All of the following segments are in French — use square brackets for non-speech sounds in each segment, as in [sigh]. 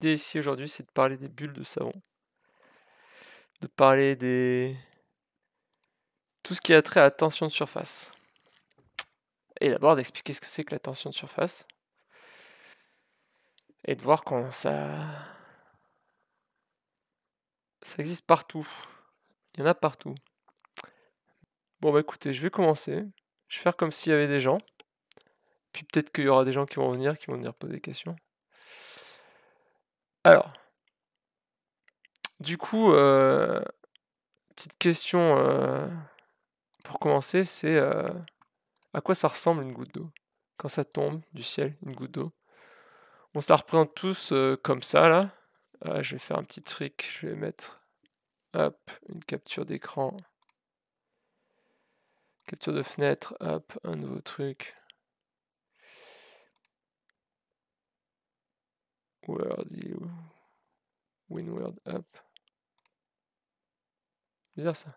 l'idée ici aujourd'hui, c'est de parler des bulles de savon. De parler des. Tout ce qui a trait à la tension de surface. Et d'abord d'expliquer ce que c'est que la tension de surface. Et de voir comment ça. Ça existe partout. Il y en a partout. Bon bah écoutez, je vais commencer. Je vais faire comme s'il y avait des gens. Puis peut-être qu'il y aura des gens qui vont venir, qui vont venir poser des questions. Alors, du coup, euh, petite question euh, pour commencer, c'est euh, à quoi ça ressemble une goutte d'eau Quand ça tombe du ciel, une goutte d'eau. On se la représente tous comme ça, là. Ah, je vais faire un petit trick, je vais mettre hop, une capture d'écran. Capture de fenêtre, hop, un nouveau truc. Where win Up. Bizarre ça.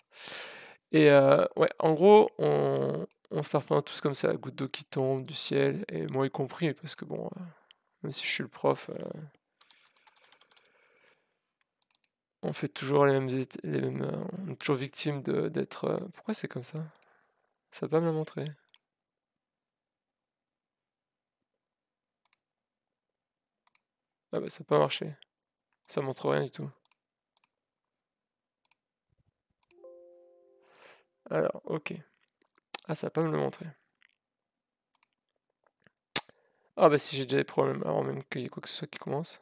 Et euh, ouais, en gros, on, on se reprend tous comme ça, la goutte d'eau qui tombe du ciel, et moi y compris, parce que bon, euh, même si je suis le prof, euh, on fait toujours les mêmes. on est toujours victime d'être. pourquoi c'est comme ça Ça va pas me le montrer. Ah bah ça n'a pas marché. Ça montre rien du tout. Alors, ok. Ah, ça va pas me le montrer. Ah bah si j'ai déjà des problèmes avant même qu'il y ait quoi que ce soit qui commence.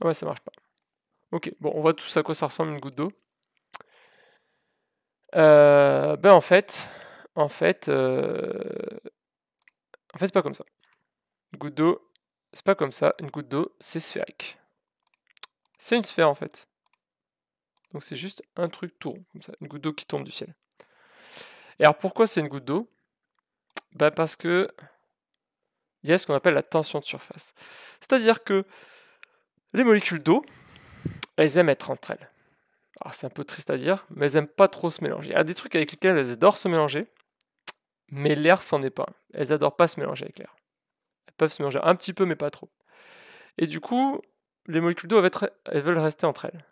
Ah Ouais, ça marche pas. Ok, bon, on voit tous à quoi ça ressemble une goutte d'eau. Euh, ben en fait, en fait, euh, en fait, c'est pas comme ça. Une goutte d'eau, c'est pas comme ça. Une goutte d'eau, c'est sphérique. C'est une sphère en fait. Donc c'est juste un truc tout comme ça, une goutte d'eau qui tombe du ciel. Et alors pourquoi c'est une goutte d'eau ben parce que il y a ce qu'on appelle la tension de surface. C'est-à-dire que les molécules d'eau, elles bah, aiment être entre elles. Alors c'est un peu triste à dire, mais elles n'aiment pas trop se mélanger. Il y a des trucs avec lesquels elles adorent se mélanger, mais l'air s'en est pas. Elles adorent pas se mélanger avec l'air. Elles peuvent se mélanger un petit peu, mais pas trop. Et du coup, les molécules d'eau, veulent rester entre elles.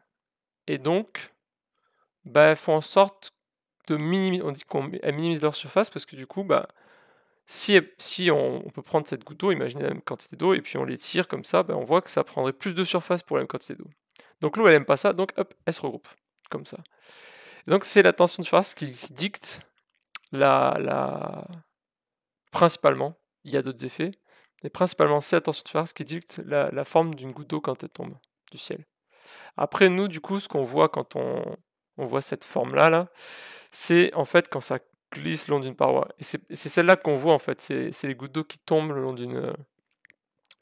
Et donc, bah, elles font en sorte de minimiser, on dit qu'elles minimisent leur surface parce que du coup, bah, si, on, peut prendre cette goutte d'eau, imaginez la même quantité d'eau, et puis on tire comme ça, on voit que ça prendrait plus de surface pour la même quantité d'eau. Donc l'eau, elle aime pas ça, donc hop, elle se regroupe, comme ça. donc c'est la tension de face qui, dicte la, la... Principalement, il y a d'autres effets, mais principalement c'est la tension de face qui dicte la, forme d'une goutte d'eau quand elle tombe du ciel. Après, nous, du coup, ce qu'on voit quand on, voit cette forme-là, là, c'est en fait quand ça glisse le long d'une paroi. Et c'est celle-là qu'on voit en fait, c'est les gouttes d'eau qui tombent le long d'une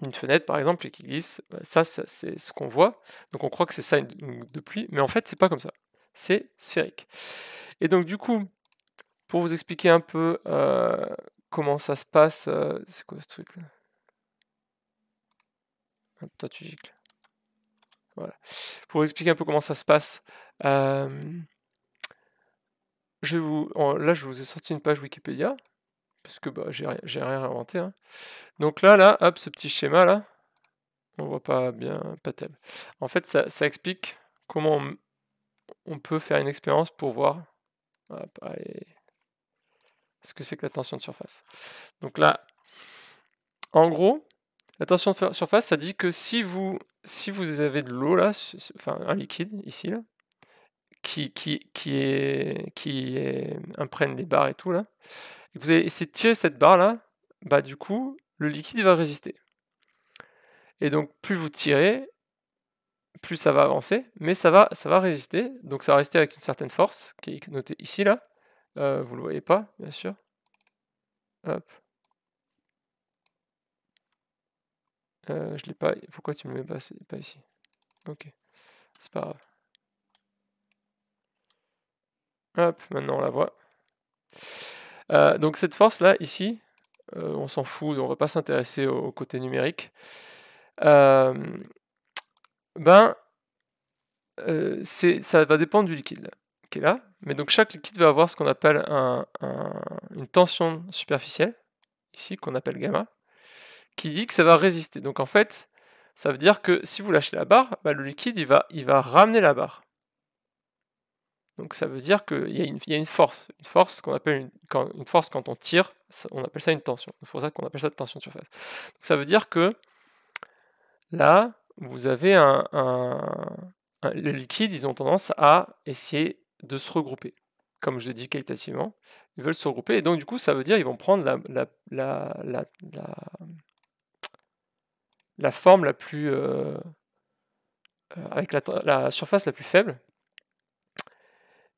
une fenêtre par exemple et qui glisse, bah, ça, c'est ce qu'on voit. Donc on croit que c'est ça une, de pluie, mais en fait c'est pas comme ça. C'est sphérique. Et donc du coup, pour vous expliquer un peu euh, comment ça se passe, euh, c'est quoi ce truc là Voilà. Pour vous expliquer un peu comment ça se passe, euh, je vous, là je vous ai sorti une page Wikipédia parce que bah, j'ai rien inventé. Hein. Donc là, là, hop, ce petit schéma là, on voit pas bien, pas En fait, ça, explique comment on, peut faire une expérience pour voir ce que c'est que la tension de surface. Donc là, en gros, la tension de surface, ça dit que si vous, si vous avez de l'eau là, enfin un liquide ici là, qui, qui, est, qui imprègne des barres et tout là, vous allez essayer de tirer cette barre-là, bah du coup, le liquide va résister. Et donc, plus vous tirez, plus ça va avancer, mais ça va, ça va résister. Donc, ça va rester avec une certaine force, qui est notée ici, là. Euh, vous ne le voyez pas, bien sûr. Hop. ne euh, je l'ai pas. Pourquoi tu me mets pas, pas ici Ok. C'est pas grave. Hop, maintenant on la voit. Euh, donc cette force-là, ici, euh, on s'en fout, on va pas s'intéresser au, côté numérique. Euh, ben, euh, ça va dépendre du liquide qui est là. Mais donc chaque liquide va avoir ce qu'on appelle une tension superficielle, ici, qu'on appelle gamma, qui dit que ça va résister. Donc en fait, ça veut dire que si vous lâchez la barre, ben, le liquide, il va, il va ramener la barre. Donc ça veut dire qu'il y, a une, une force, une force qu'on appelle une, quand, force quand on tire, on appelle ça une tension. C'est pour ça qu'on appelle ça de tension de surface. Donc ça veut dire que là, vous avez un, liquide, ils ont tendance à essayer de se regrouper. Comme je l'ai dit qualitativement, ils veulent se regrouper et donc du coup ça veut dire qu'ils vont prendre la, la, la, la, forme la plus euh, euh, avec la, surface la plus faible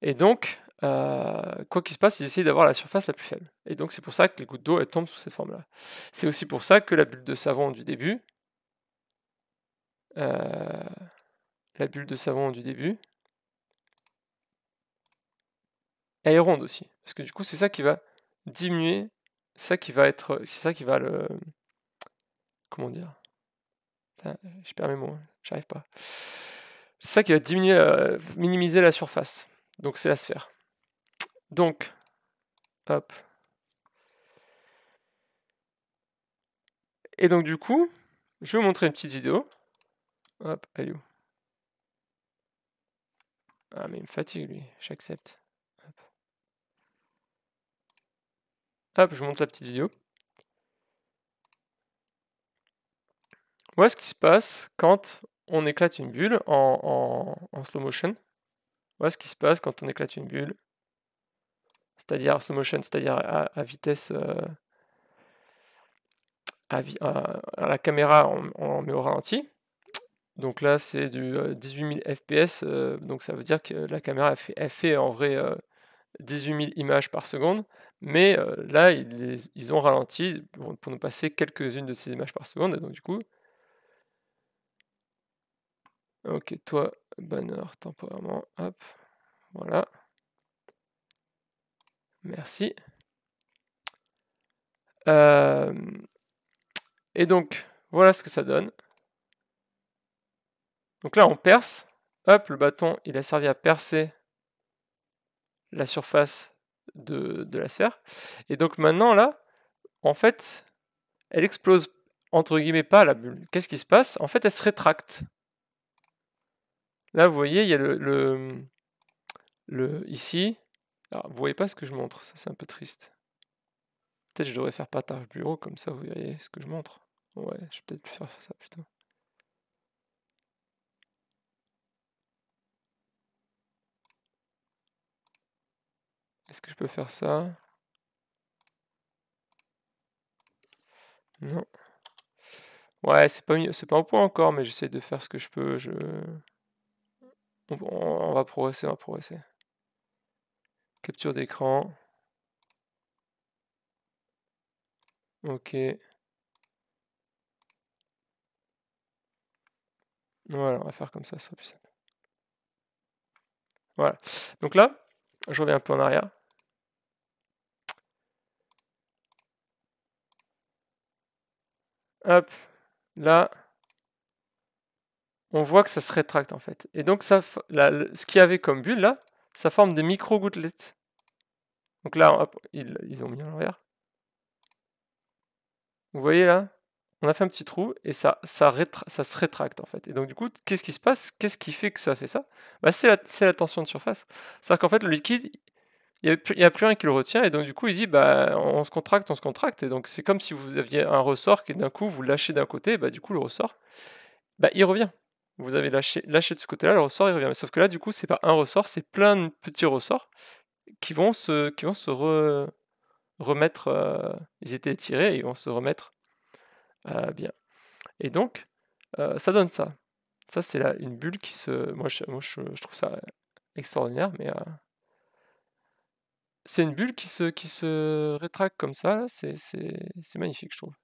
et donc, euh, quoi qu'il se passe, ils essayent d'avoir la surface la plus faible. Et donc, c'est pour ça que les gouttes d'eau, tombent sous cette forme-là. C'est aussi pour ça que la bulle de savon du début, euh, la bulle de savon du début, elle est ronde aussi. Parce que du coup, c'est ça qui va diminuer, ça qui va être, c'est ça qui va le, comment dire, je perds mes mots, hein, j'arrive pas. C'est ça qui va diminuer, euh, minimiser la surface. Donc c'est la sphère. Donc, hop. Et donc du coup, je vais vous montrer une petite vidéo. Hop, allez y Ah mais il me fatigue lui, j'accepte. Hop. je vous montre la petite vidéo. Voilà ce qui se passe quand on éclate une bulle en slow motion. Voilà ce qui se passe quand on éclate une bulle. C'est-à-dire slow motion, c'est-à-dire à, vitesse. Euh, à, la caméra, on, met au ralenti. Donc là, c'est du 18 000 FPS. donc ça veut dire que la caméra, a fait, en vrai 18 euh, 000 images par seconde. Mais euh, là, ils, ont ralenti pour, pour nous passer quelques-unes de ces images par seconde. Et donc du coup, Ok, toi, banner temporairement. Hop, voilà. Merci. et donc, voilà ce que ça donne. Donc là, on perce. Hop, le bâton, il a servi à percer la surface de, de la sphère. Et donc maintenant, là, en fait, elle explose, entre guillemets, pas la bulle. Qu'est-ce qui se passe En fait, elle se rétracte. Là, vous voyez, il y a le, le, ici. Alors, vous voyez pas ce que je montre, ça c'est un peu triste. Peut-être que je devrais faire partage bureau, comme ça vous verriez ce que je montre. Ouais, je vais peut-être faire ça plutôt. Est-ce que je peux faire ça Non. Ouais, c'est pas, c'est pas au point encore, mais j'essaie de faire ce que je peux. Je on, va progresser, on va progresser. Capture d'écran. Ok. Voilà, on va faire comme ça, ça sera plus simple. Voilà. Donc là, je reviens un peu en arrière. Hop, là, on voit que ça se rétracte en fait. Et donc ça, ce qu'il y avait comme bulle là, ça forme des micro-gouttelettes. Donc là, ils, ont mis à l'envers. Vous voyez là On a fait un petit trou et ça, ça, se rétracte en fait. Et donc du coup, qu'est-ce qui se passe Qu'est-ce qui fait que ça fait ça bah, C'est la, tension de surface. C'est-à-dire qu'en fait, le liquide, il n'y a, plus rien qui le retient et donc du coup, il dit, bah, on se contracte, on se contracte. Et donc c'est comme si vous aviez un ressort qui d'un coup, vous lâchez d'un côté, bah, du coup, le ressort, bah, il revient vous avez lâché, de ce côté-là, le ressort il revient. Mais sauf que là, du coup, c'est pas un ressort, c'est plein de petits ressorts qui vont se, qui vont se remettre. Euh, ils étaient tirés et ils vont se remettre euh, bien. Et donc, euh, ça donne ça. Ça, c'est là, une bulle qui se. Moi, je, trouve ça extraordinaire, mais. c'est une bulle qui se, qui se rétracte comme ça, c'est magnifique, je trouve.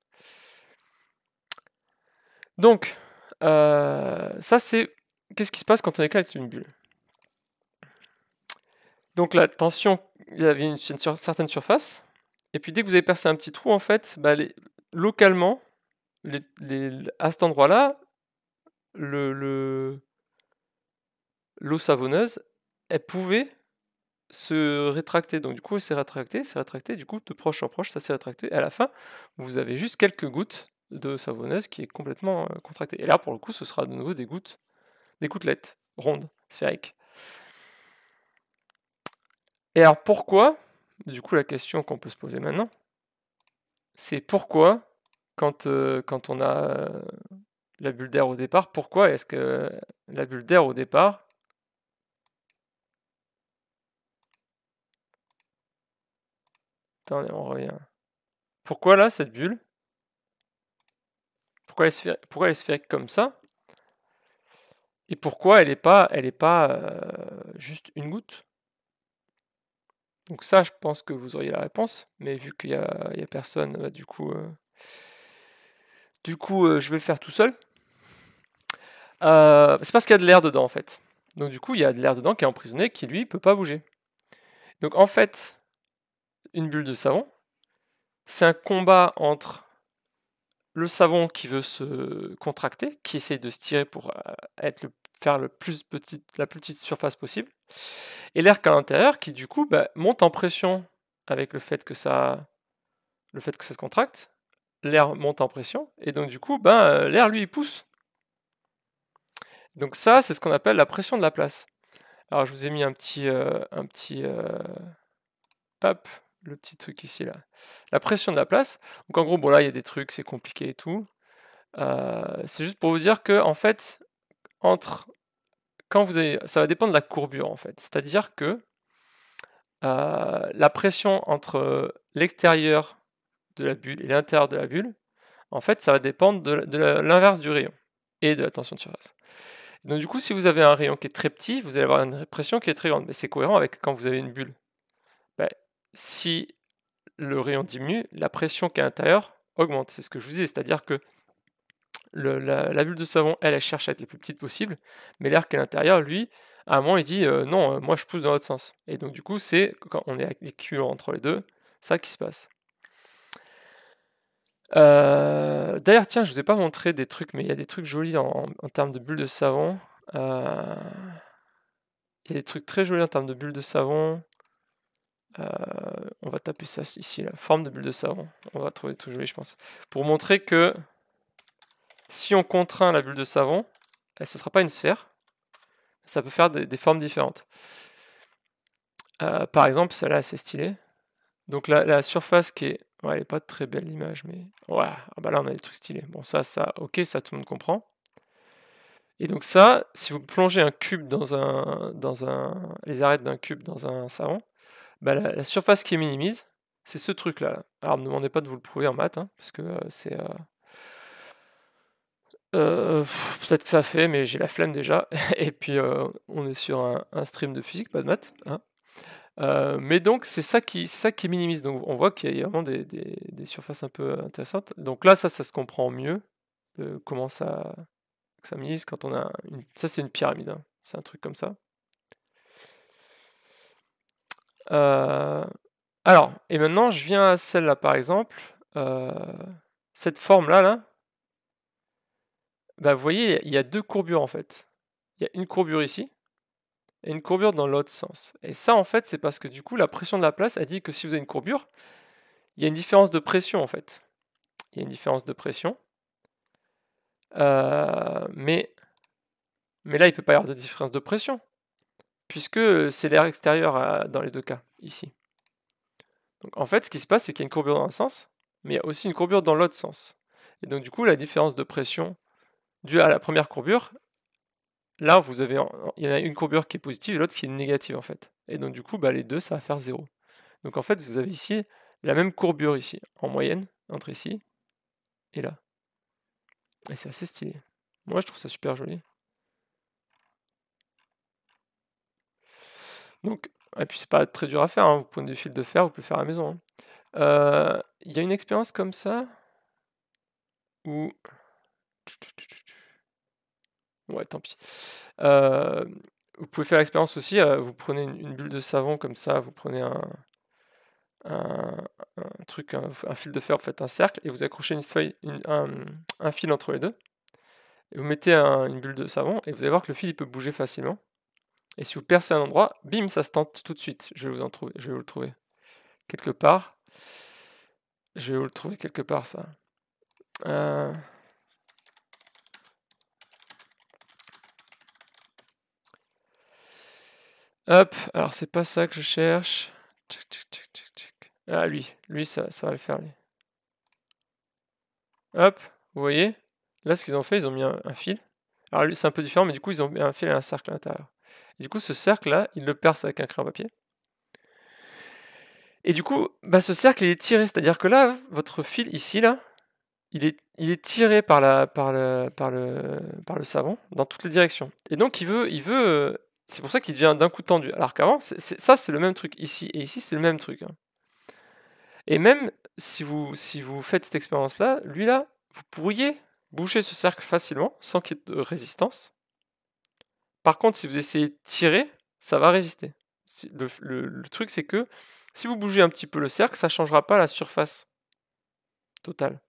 Donc, euh, ça, c'est qu'est-ce qui se passe quand on éclate une bulle Donc la tension, il y avait une, certaine surface, et puis dès que vous avez percé un petit trou, en fait, bah, localement, à cet endroit-là, l'eau le, savonneuse, elle pouvait se rétracter. Donc du coup, elle s'est rétractée, s'est rétractée, du coup, de proche en proche, ça s'est rétracté. À la fin, vous avez juste quelques gouttes de savonneuse qui est complètement euh, contractée. Et là, pour le coup, ce sera de nouveau des gouttes, des gouttelettes rondes, sphériques. Et alors pourquoi, du coup, la question qu'on peut se poser maintenant, c'est pourquoi, quand, euh, quand on a euh, la bulle d'air au départ, pourquoi est-ce que la bulle d'air au départ, Attendez, on revient. Pourquoi là, cette bulle pourquoi elle est sphérique, comme ça Et pourquoi elle n'est pas, elle est pas euh, juste une goutte donc ça, je pense que vous auriez la réponse, mais vu qu'il n'y a, personne, bah, du coup, euh, du coup euh, je vais le faire tout seul. c'est parce qu'il y a de l'air dedans, en fait. Donc du coup, il y a de l'air dedans qui est emprisonné, qui, lui, peut pas bouger. Donc en fait, une bulle de savon, c'est un combat entre le savon qui veut se contracter, qui essaie de se tirer pour euh, être faire plus la plus petite surface possible, et l'air qu'à l'intérieur qui du coup bah, monte en pression avec le fait que ça, le fait que ça se contracte, l'air monte en pression, et donc du coup ben euh, l'air lui il pousse. Donc ça c'est ce qu'on appelle la pression de la place. Alors je vous ai mis un petit, euh, un petit, hop, le petit truc ici là. La pression de la place. Donc en gros, bon là il y a des trucs, c'est compliqué et tout. Euh, c'est juste pour vous dire que en fait, entre quand vous avez, ça va dépendre de la courbure en fait. C'est-à-dire que euh, la pression entre l'extérieur de la bulle et l'intérieur de la bulle, en fait, ça va dépendre de l'inverse du rayon et de la tension de surface. Donc du coup, si vous avez un rayon qui est très petit, vous allez avoir une pression qui est très grande. Mais c'est cohérent avec quand vous avez une bulle si le rayon diminue, la pression qui est à l'intérieur augmente. C'est ce que je vous dis, c'est-à-dire que la, bulle de savon, elle, elle cherche à être la plus petite possible, mais l'air qui est à l'intérieur, lui, à un moment, il dit euh, non, euh, moi je pousse dans l'autre sens. Et donc, du coup, c'est quand on est équilibré entre les deux, ça qui se passe. Euh, d'ailleurs, tiens, je vous ai pas montré des trucs, mais il y a des trucs jolis en, en termes de bulles de savon. Il y a des trucs très jolis en termes de bulles de savon. Euh, on va taper ça ici, la forme de bulle de savon. On va trouver tout joli, je pense. Pour montrer que si on contraint la bulle de savon, elle, ce ne sera pas une sphère. Ça peut faire des, formes différentes. Euh, par exemple, celle-là, c'est stylé. Donc la, surface qui est... Ouais, elle n'est pas très belle l'image, mais... Ouais, ah bah là, on a des trucs stylés. Bon, ça, ça, ok, ça, tout le monde comprend. Et donc ça, si vous plongez un cube dans un... Dans un les arêtes d'un cube dans un savon, bah, la, surface qui est minimise, c'est ce truc-là. Alors, ne me demandez pas de vous le prouver en maths, hein, parce que euh, c'est. Euh, euh, peut-être que ça fait, mais j'ai la flemme déjà. [laughs] Et puis, on est sur un, stream de physique, pas de maths. Hein. mais donc, c'est ça, qui, ça qui minimise. Donc, on voit qu'il y a vraiment des, surfaces un peu intéressantes. Donc là, ça, ça se comprend mieux de comment ça, ça minimise quand on a. Une... Ça, c'est une pyramide. Hein. C'est un truc comme ça. Euh, alors, et maintenant, je viens à celle-là, par exemple. Euh, cette forme-là, là, bah, vous voyez, il y a deux courbures, en fait. Il y a une courbure ici, et une courbure dans l'autre sens. Et ça, en fait, c'est parce que, du coup, la pression de la place a dit que si vous avez une courbure, il y a une différence de pression, en fait. Il y a une différence de pression. Euh, mais, mais là, il ne peut pas y avoir de différence de pression puisque euh, c'est l'air extérieur dans les deux cas, ici. Donc, en fait, ce qui se passe, c'est qu'il y a une courbure dans un sens, mais il y a aussi une courbure dans l'autre sens. Et donc, du coup, la différence de pression due à la première courbure, là, vous avez, il y en a une courbure qui est positive et l'autre qui est négative, en fait. Et donc, du coup, bah, les deux, ça va faire zéro. Donc, en fait, vous avez ici la même courbure, ici, en moyenne, entre ici et là. Et c'est assez stylé. Moi, je trouve ça super joli. Donc, et puis c'est pas très dur à faire, hein. vous prenez du fil de fer, vous pouvez le faire à la maison. Hein. Euh, il y a une expérience comme ça où. Ouais, tant pis. Euh, vous pouvez faire l'expérience aussi, euh, vous prenez une, bulle de savon comme ça, vous prenez un, truc, un, fil de fer, vous faites un cercle et vous accrochez une feuille, un, fil entre les deux. Et vous mettez une bulle de savon et vous allez voir que le fil il peut bouger facilement. Et si vous percez un endroit, bim, ça se tente tout de suite. Je vais vous en trouver, je vais le trouver quelque part. Je vais vous le trouver quelque part, ça. Euh. Hop, alors c'est pas ça que je cherche. Ah, lui, lui, ça, va le faire, Hop, vous voyez Là, ce qu'ils ont fait, ils ont mis un, un fil. Alors, lui, c'est un peu différent, mais du coup, ils ont mis un fil et un cercle à l'intérieur du coup, ce cercle-là, il le perce avec un crayon papier. Et du coup, bah, ce cercle, il est tiré. C'est-à-dire que là, votre fil, ici, là, il est, il est tiré par, la, par, le, par, le, par le savon dans toutes les directions. Et donc, il veut... Il veut euh, c'est pour ça qu'il devient d'un coup tendu. Alors qu'avant, ça, c'est le même truc. Ici et ici, c'est le même truc. Hein. Et même si vous, si vous faites cette expérience-là, lui-là, vous pourriez boucher ce cercle facilement, sans qu'il y ait de résistance. Par contre, si vous essayez de tirer, ça va résister. Le, truc, c'est que si vous bougez un petit peu le cercle, ça ne changera pas la surface totale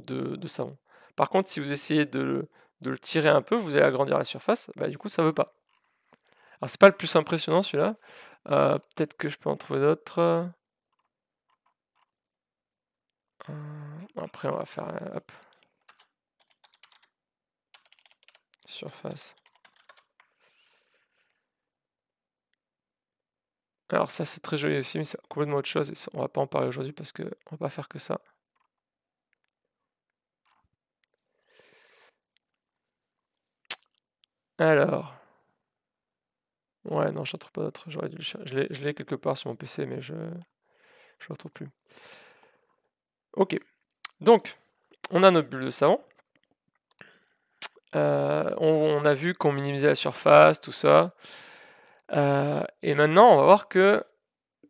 de, savon. Par contre, si vous essayez de, le tirer un peu, vous allez agrandir la surface, bah, du coup, ça ne veut pas. Alors, n'est pas le plus impressionnant celui-là. Euh, peut-être que je peux en trouver d'autres. Euh, après, on va faire. Surface. Alors ça c'est très joli aussi, mais c'est complètement autre chose et on va pas en parler aujourd'hui parce que on va pas faire que ça. Alors. Ouais, non, je ne pas d'autre. J'aurais dû le Je l'ai quelque part sur mon PC, mais je ne le retrouve plus. Ok. Donc, on a notre bulle de savon. Euh, on, a vu qu'on minimisait la surface, tout ça. Euh, et maintenant, on va voir que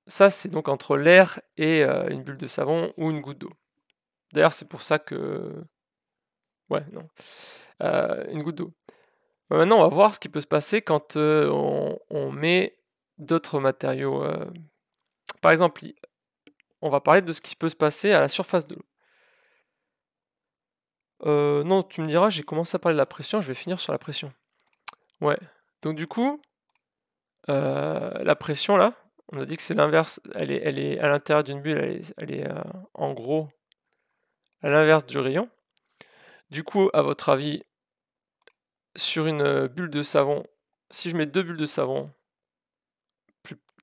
ça, c'est donc entre l'air et euh, une bulle de savon ou une goutte d'eau. D'ailleurs, c'est pour ça que... Ouais, non. Euh, une goutte d'eau. Maintenant, on va voir ce qui peut se passer quand on, met d'autres matériaux. Par exemple, on va parler de ce qui peut se passer à la surface de l'eau. non, tu me diras, j'ai commencé à parler de la pression, je vais finir sur la pression. Ouais. Donc du coup, euh, la pression, là, on a dit que c'est l'inverse. Elle est, elle est à l'intérieur d'une bulle, elle est, euh, en gros à l'inverse du rayon. Du coup, à votre avis, sur une euh, bulle de savon, si je mets deux bulles de savon,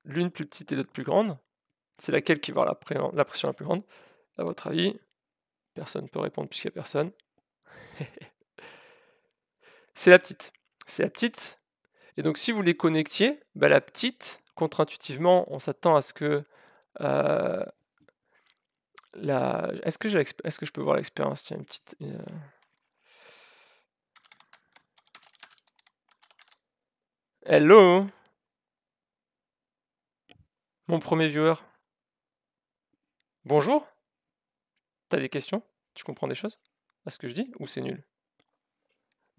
l'une plus petite et l'autre plus grande, c'est laquelle qui va avoir la, la pression la plus grande À votre avis, personne ne peut répondre puisqu'il n'y a personne. [laughs] c'est la petite. C'est la petite et donc si vous les connectiez, bah, la petite, contre-intuitivement, on s'attend à ce que... Euh, la... Est-ce que, je peux voir l'expérience Tiens, une petite... Euh. Hello Mon premier viewer. Bonjour T'as des questions Tu comprends des choses à ce que je dis Ou c'est nul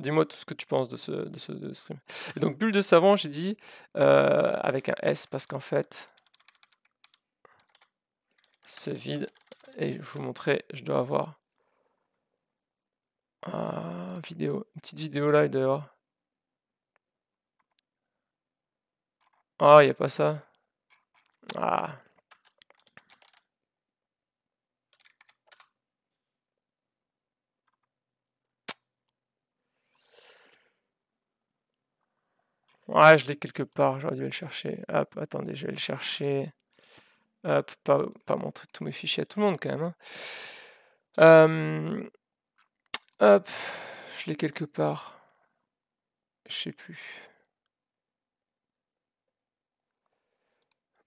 Dis-moi tout ce que tu penses de ce, stream. donc, bulle de savon, j'ai dit euh, avec un S parce qu'en fait, c'est vide. Et je vous montrer, je dois avoir vidéo, une petite vidéo là dehors. Ah, il n'y a pas ça. Ah. Ah, je l'ai quelque part, j'aurais dû le chercher. Hop, attendez, je vais le chercher. Hop, pas, montrer tous mes fichiers à tout le monde quand même. Hein. hop, je l'ai quelque part. Je sais plus.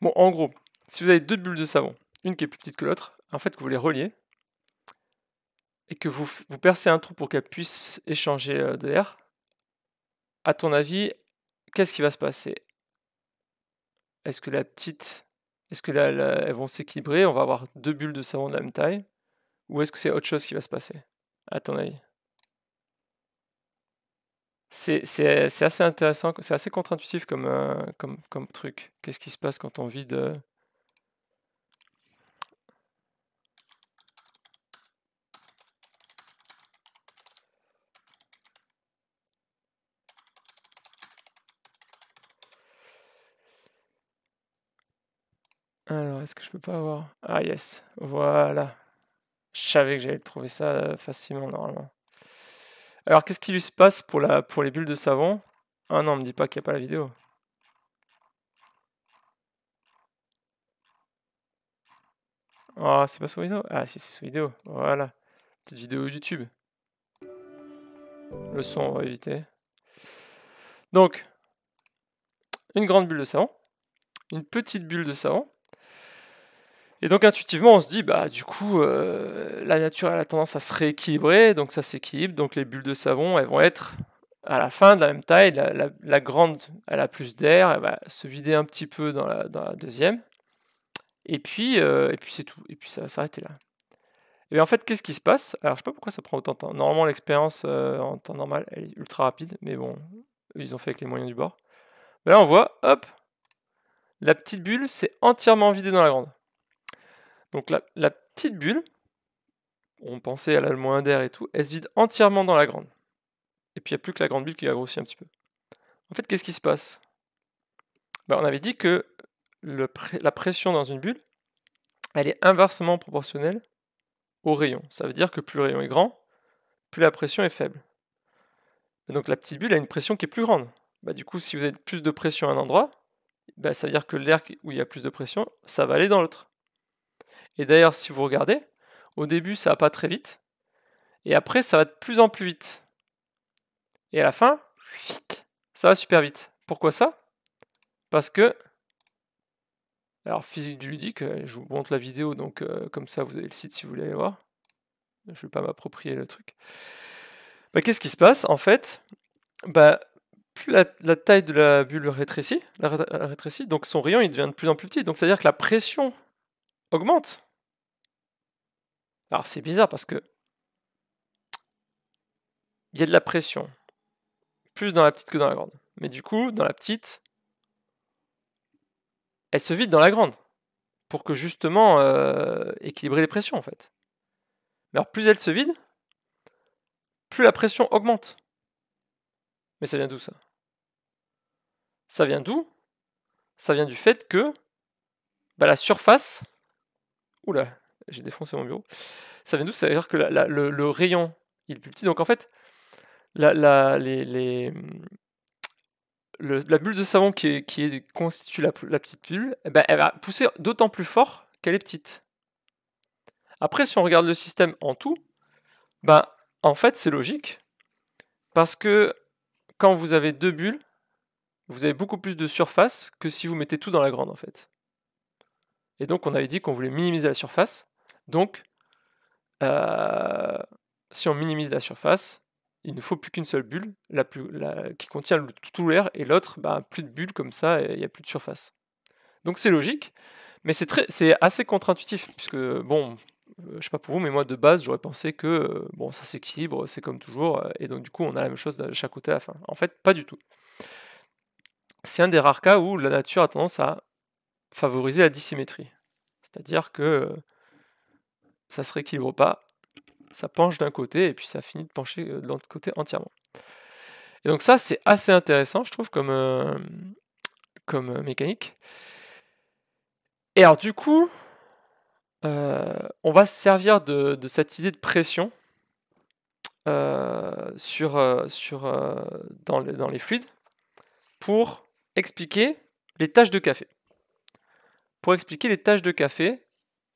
Bon, en gros, si vous avez deux bulles de savon, une qui est plus petite que l'autre, en fait, que vous les reliez et que vous, percez un trou pour qu'elles puissent échanger euh, de l'air, à ton avis, qu'est-ce qui va se passer Est-ce que la petite, est-ce que là, elles vont s'équilibrer On va avoir deux bulles de savon de la même taille Ou est-ce que c'est autre chose qui va se passer À ton avis c'est assez intéressant, c'est assez contre-intuitif euh, comme, comme, truc. Qu'est-ce qui se passe quand on vide Alors, est-ce que je peux pas avoir. Ah, yes. Voilà. Je savais que j'allais trouver ça euh, facilement, normalement. Alors, qu'est-ce qui lui se passe pour, la... pour les bulles de savon Ah non, on me dit pas qu'il n'y a pas la vidéo. Ah, c'est pas sous vidéo Ah, si, c'est sous vidéo. Voilà. Petite vidéo YouTube. Le son, on va éviter. Donc, une grande bulle de savon, une petite bulle de savon, et donc intuitivement, on se dit, bah du coup, euh, la nature elle a tendance à se rééquilibrer, donc ça s'équilibre, donc les bulles de savon, elles vont être à la fin de la même taille, la, grande, elle a plus d'air, elle va se vider un petit peu dans la, deuxième, et puis, euh, puis c'est tout, et puis ça va s'arrêter là. Et en fait, qu'est-ce qui se passe Alors je sais pas pourquoi ça prend autant de temps. Normalement, l'expérience euh, en temps normal, elle est ultra rapide, mais bon, ils ont fait avec les moyens du bord. là, on voit, hop, la petite bulle s'est entièrement vidée dans la grande. Donc la, petite bulle, on pensait à la moins d'air et tout, elle se vide entièrement dans la grande. Et puis il n'y a plus que la grande bulle qui a grossi un petit peu. En fait, qu'est-ce qui se passe bah, On avait dit que la pression dans une bulle, elle est inversement proportionnelle au rayon. Ça veut dire que plus le rayon est grand, plus la pression est faible. donc la petite bulle a une pression qui est plus grande. Bah, du coup, si vous avez plus de pression à un endroit, bah, ça veut dire que l'air où il y a plus de pression, ça va aller dans l'autre. Et d'ailleurs, si vous regardez, au début, ça va pas très vite. Et après, ça va de plus en plus vite. Et à la fin, ça va super vite. Pourquoi ça Parce que... Alors, physique du ludique, euh, je vous montre la vidéo, donc euh, comme ça, vous avez le site si vous voulez aller voir. Je ne vais pas m'approprier le truc. Bah, qu'est-ce qui se passe En fait, bah, plus la, taille de la bulle rétrécit, euh, rétrécit, donc son rayon il devient de plus en plus petit. Donc c'est-à-dire que la pression augmente. Alors c'est bizarre parce que il y a de la pression. Plus dans la petite que dans la grande. Mais du coup, dans la petite, elle se vide dans la grande. Pour que justement euh, équilibrer les pressions en fait. Mais alors plus elle se vide, plus la pression augmente. Mais ça vient d'où ça Ça vient d'où Ça vient du fait que bah, la surface Oula, j'ai défoncé mon bureau. Ça vient d'où Ça veut dire que le, rayon, il est plus petit. Donc en fait, la, bulle de savon qui, constitue la, petite bulle, eh ben, elle va pousser d'autant plus fort qu'elle est petite. Après, si on regarde le système en tout, ben, en fait, c'est logique. Parce que quand vous avez deux bulles, vous avez beaucoup plus de surface que si vous mettez tout dans la grande, en fait. Et donc, on avait dit qu'on voulait minimiser la surface. Donc, euh, si on minimise la surface, il ne faut plus qu'une seule bulle la qui contient tout l'air et l'autre, ben, plus de bulles comme ça, il n'y a plus de surface. Donc c'est logique, mais c'est, assez contre-intuitif, puisque, bon, je euh, je sais pas pour vous, mais moi de base, j'aurais pensé que, euh, bon, ça s'équilibre, c'est comme toujours, et donc du coup, on a la même chose de chaque côté à la fin. En fait, pas du tout. C'est un des rares cas où la nature a tendance à favoriser la dissymétrie. C'est-à-dire que ça ne se rééquilibre pas, ça penche d'un côté et puis ça finit de pencher euh, de l'autre côté entièrement. Et donc ça, c'est assez intéressant, je trouve, comme, euh, comme euh, mécanique. Et alors du coup, on va se servir de, cette idée de pression sur, sur, dans, les, dans les fluides pour expliquer les taches de café pour expliquer les taches de café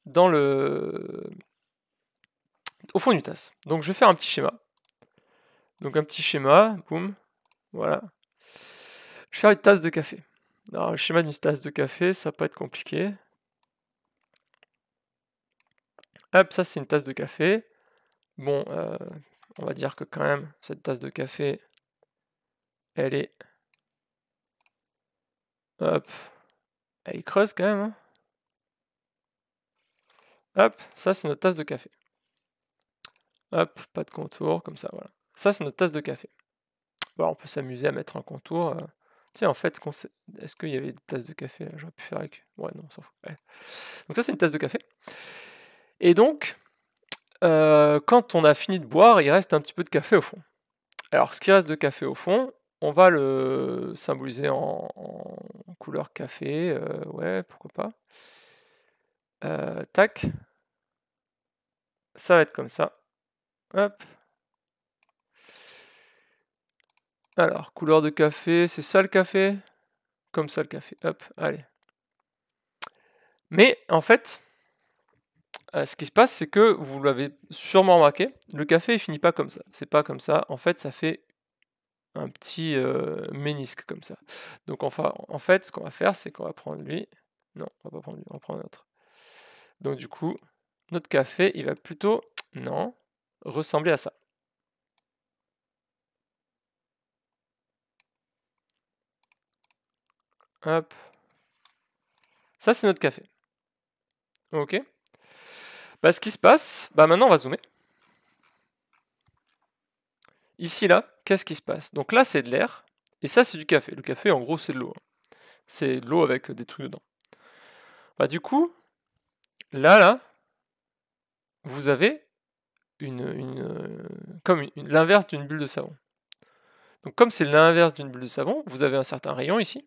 dans le... au fond d'une tasse. Donc je vais faire un petit schéma. Donc un petit schéma, boum, voilà. Je vais faire une tasse de café. Alors le schéma d'une tasse de café, ça peut être compliqué. Hop, ça c'est une tasse de café. Bon, euh, on va dire que quand même, cette tasse de café, elle est... Hop, elle creuse quand même. Hein. Hop, ça c'est notre tasse de café. Hop, pas de contour, comme ça, voilà. Ça c'est notre tasse de café. Bon, on peut s'amuser à mettre un contour. Euh. Tiens, en fait, est-ce qu'il y avait des tasses de café J'aurais pu faire avec. Ouais, non, Donc, ça, c'est une tasse de café. Et donc, euh, quand on a fini de boire, il reste un petit peu de café au fond. Alors, ce qui reste de café au fond, on va le symboliser en, couleur café, euh, ouais, pourquoi pas. Euh, tac. Ça va être comme ça. Hop. Alors, couleur de café, c'est ça le café Comme ça le café, hop, allez. Mais en fait, euh, ce qui se passe, c'est que vous l'avez sûrement remarqué, le café il finit pas comme ça. C'est pas comme ça. En fait, ça fait un petit euh, ménisque comme ça. Donc enfin, en fait, ce qu'on va faire, c'est qu'on va prendre lui. Non, on va pas prendre lui, on va prendre un autre. Donc du coup, notre café, il va plutôt, non, ressembler à ça. Hop. Ça, c'est notre café. Ok. Bah, ce qui se passe, bah maintenant, on va zoomer. Ici, là, qu'est-ce qui se passe Donc là, c'est de l'air, et ça, c'est du café. Le café, en gros, c'est de l'eau. Hein. C'est de l'eau avec euh, des trucs dedans. Bah, du coup, là, là, vous avez une, euh, comme l'inverse d'une bulle de savon. Donc comme c'est l'inverse d'une bulle de savon, vous avez un certain rayon ici.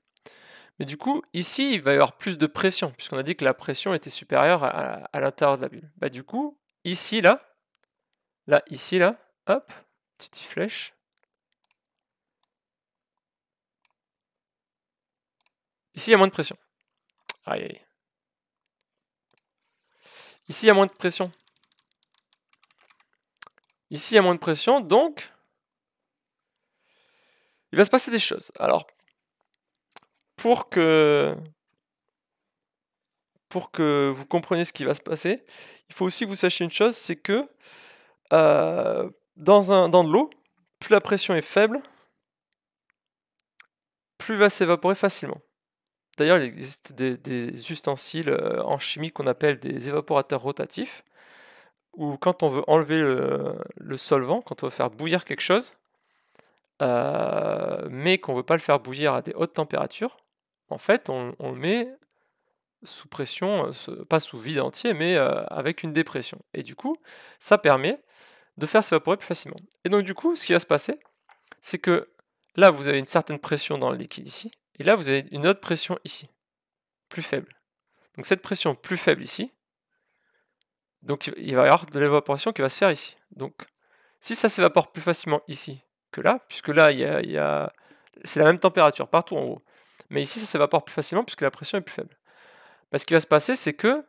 Mais du coup, ici, il va y avoir plus de pression, puisqu'on a dit que la pression était supérieure à, l'intérieur de la bulle. Bah du coup, ici, là, là, ici, là, hop, petite flèche, Ici, il y a moins de pression. Ici, il y a moins de pression. Ici, il y a moins de pression, donc il va se passer des choses. Alors, pour que pour que vous compreniez ce qui va se passer, il faut aussi que vous sachiez une chose, c'est que euh, dans, un, dans de l'eau, plus la pression est faible, plus va s'évaporer facilement. D'ailleurs, il existe des, ustensiles euh, en chimie qu'on appelle des évaporateurs rotatifs, où quand on veut enlever le, solvant, quand on veut faire bouillir quelque chose, euh, mais qu'on ne veut pas le faire bouillir à des hautes températures, en fait, on, on le met sous pression, euh, pas sous vide entier, mais avec une dépression. Et du coup, ça permet de faire s'évaporer plus facilement. Et donc du coup, ce qui va se passer, c'est que là, vous avez une certaine pression dans le liquide ici, et là, vous avez une autre pression ici, plus faible. Donc cette pression plus faible ici, donc il va y avoir de l'évaporation qui va se faire ici. Donc si ça s'évapore plus facilement ici que là, puisque là, il y a, c'est la même température partout en haut, mais ici ça s'évapore plus facilement puisque la pression est plus faible. Bah, ce qui va se passer, c'est que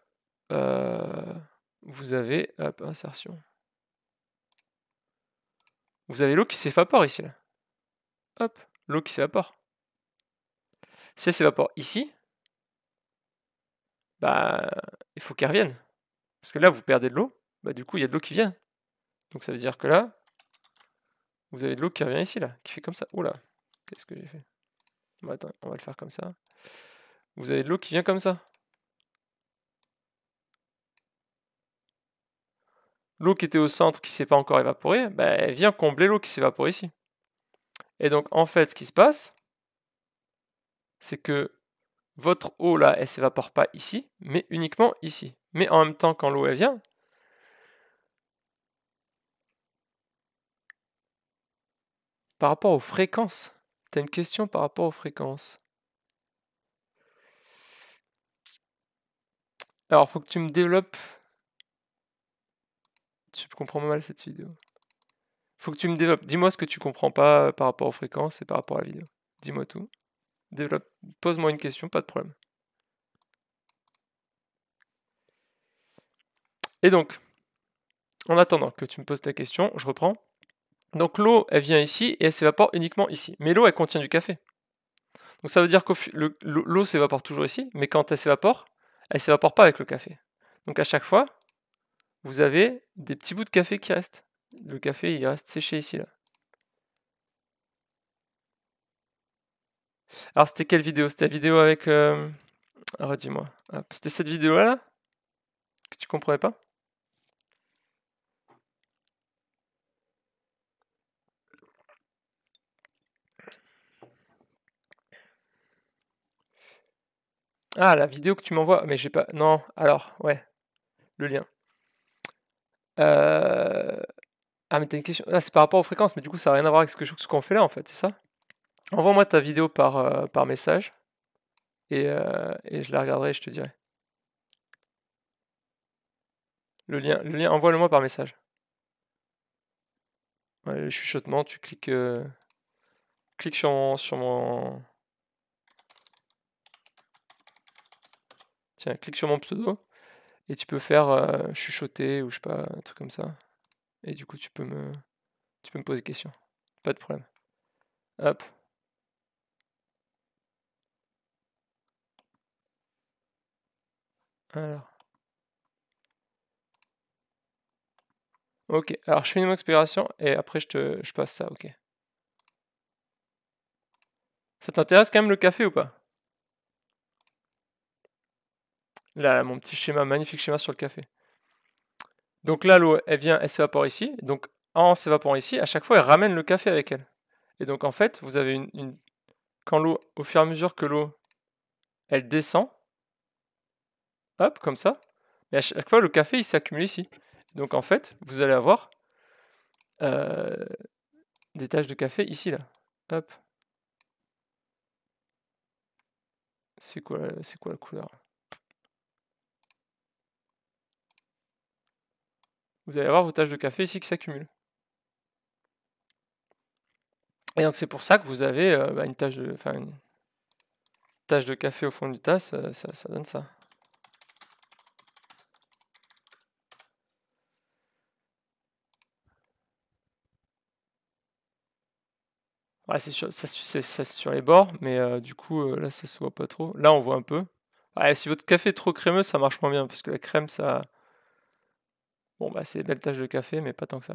euh, vous avez insertion. Vous avez l'eau qui s'évapore ici là. Hop, l'eau qui s'évapore. Si elle s'évapore ici, bah, il faut qu'elle revienne. Parce que là, vous perdez de l'eau, bah, du coup, il y a de l'eau qui vient. Donc ça veut dire que là, vous avez de l'eau qui revient ici, là, qui fait comme ça. Oula, là, qu'est-ce que j'ai fait On va le faire comme ça. Vous avez de l'eau qui vient comme ça. L'eau qui était au centre, qui ne s'est pas encore évaporée, bah, elle vient combler l'eau qui s'évapore ici. Et donc, en fait, ce qui se passe, c'est que votre eau là, elle s'évapore pas ici, mais uniquement ici. Mais en même temps, quand l'eau elle vient, par rapport aux fréquences, tu as une question par rapport aux fréquences. Alors, faut que tu me développes. Tu comprends mal cette vidéo. Faut que tu me développes. Dis-moi ce que tu comprends pas euh, par rapport aux fréquences et par rapport à la vidéo. Dis-moi tout. Pose-moi une question, pas de problème. Et donc, en attendant que tu me poses ta question, je reprends. Donc l'eau, elle vient ici et elle s'évapore uniquement ici. Mais l'eau, elle contient du café. Donc ça veut dire que l'eau s'évapore toujours ici, mais quand elle s'évapore, elle s'évapore pas avec le café. Donc à chaque fois, vous avez des petits bouts de café qui restent. Le café, il reste séché ici. Là. Alors, c'était quelle vidéo C'était la vidéo avec. Euh, redis-moi. Ah, c'était cette vidéo-là Que tu comprenais pas Ah, la vidéo que tu m'envoies. Mais j'ai pas. Non, alors, ouais. Le lien. Euh, ah, mais t'as une question. Ah, c'est par rapport aux fréquences, mais du coup, ça n'a rien à voir avec ce qu'on fait là, en fait, c'est ça Envoie-moi ta vidéo par, euh, par message euh, et, je la regarderai et je te dirai. Le lien, le lien envoie-le-moi par message. le chuchotement, tu euh, cliques, sur, mon, sur mon. Tiens, clique sur mon pseudo et tu peux faire chuchoter ou je sais pas, un truc comme ça. Et du coup, tu peux me, tu peux me poser des questions. Pas de problème. Hop. Alors. Ok, alors je fais une expiration et après je, te, je passe ça, ok. Ça t'intéresse quand même le café ou pas Là, mon petit schéma, magnifique schéma sur le café. Donc là, l'eau, elle vient, elle s'évapore ici. Donc en s'évaporant ici, à chaque fois, elle ramène le café avec elle. Et donc en fait, vous avez une... une... Quand l'eau, au fur et à mesure que l'eau, elle descend, hop, comme ça. Mais à chaque fois, le café, il s'accumule ici. Donc en fait, vous allez avoir euh, des taches de café ici, là. Hop. C'est quoi, c'est quoi la couleur Vous allez avoir vos taches de café ici qui s'accumulent. Et donc c'est pour ça que vous avez euh, bah, une tache de, enfin, de café au fond du tas, ça donne ça. c'est sur, ça, sur les bords, mais euh, du coup, euh, là, ça se voit pas trop. Là, on voit un peu. si votre café est trop crémeux, ça marche moins bien, parce que la crème, ça... Bon, bah, c'est des belles de café, mais pas tant que ça.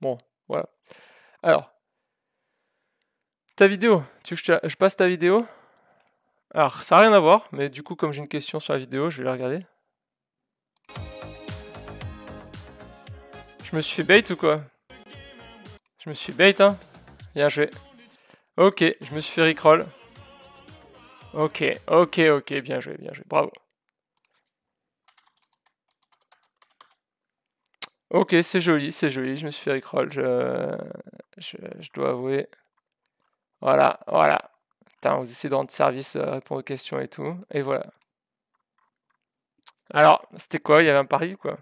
Bon, voilà. Alors, ta vidéo, tu veux que je, je passe ta vidéo Alors, ça n'a rien à voir, mais du coup, comme j'ai une question sur la vidéo, je vais la regarder. Je me suis fait bait ou quoi je me suis bait, hein. Bien joué. Ok, je me suis fait recroll. Ok, ok, ok, bien joué, bien joué. Bravo. Ok, c'est joli, c'est joli. Je me suis fait recroll, Je... dois avouer. Voilà, voilà. Putain, vous essayez de rendre service, euh, répondre aux questions et tout. Et voilà. Alors, c'était quoi Il y avait un pari ou quoi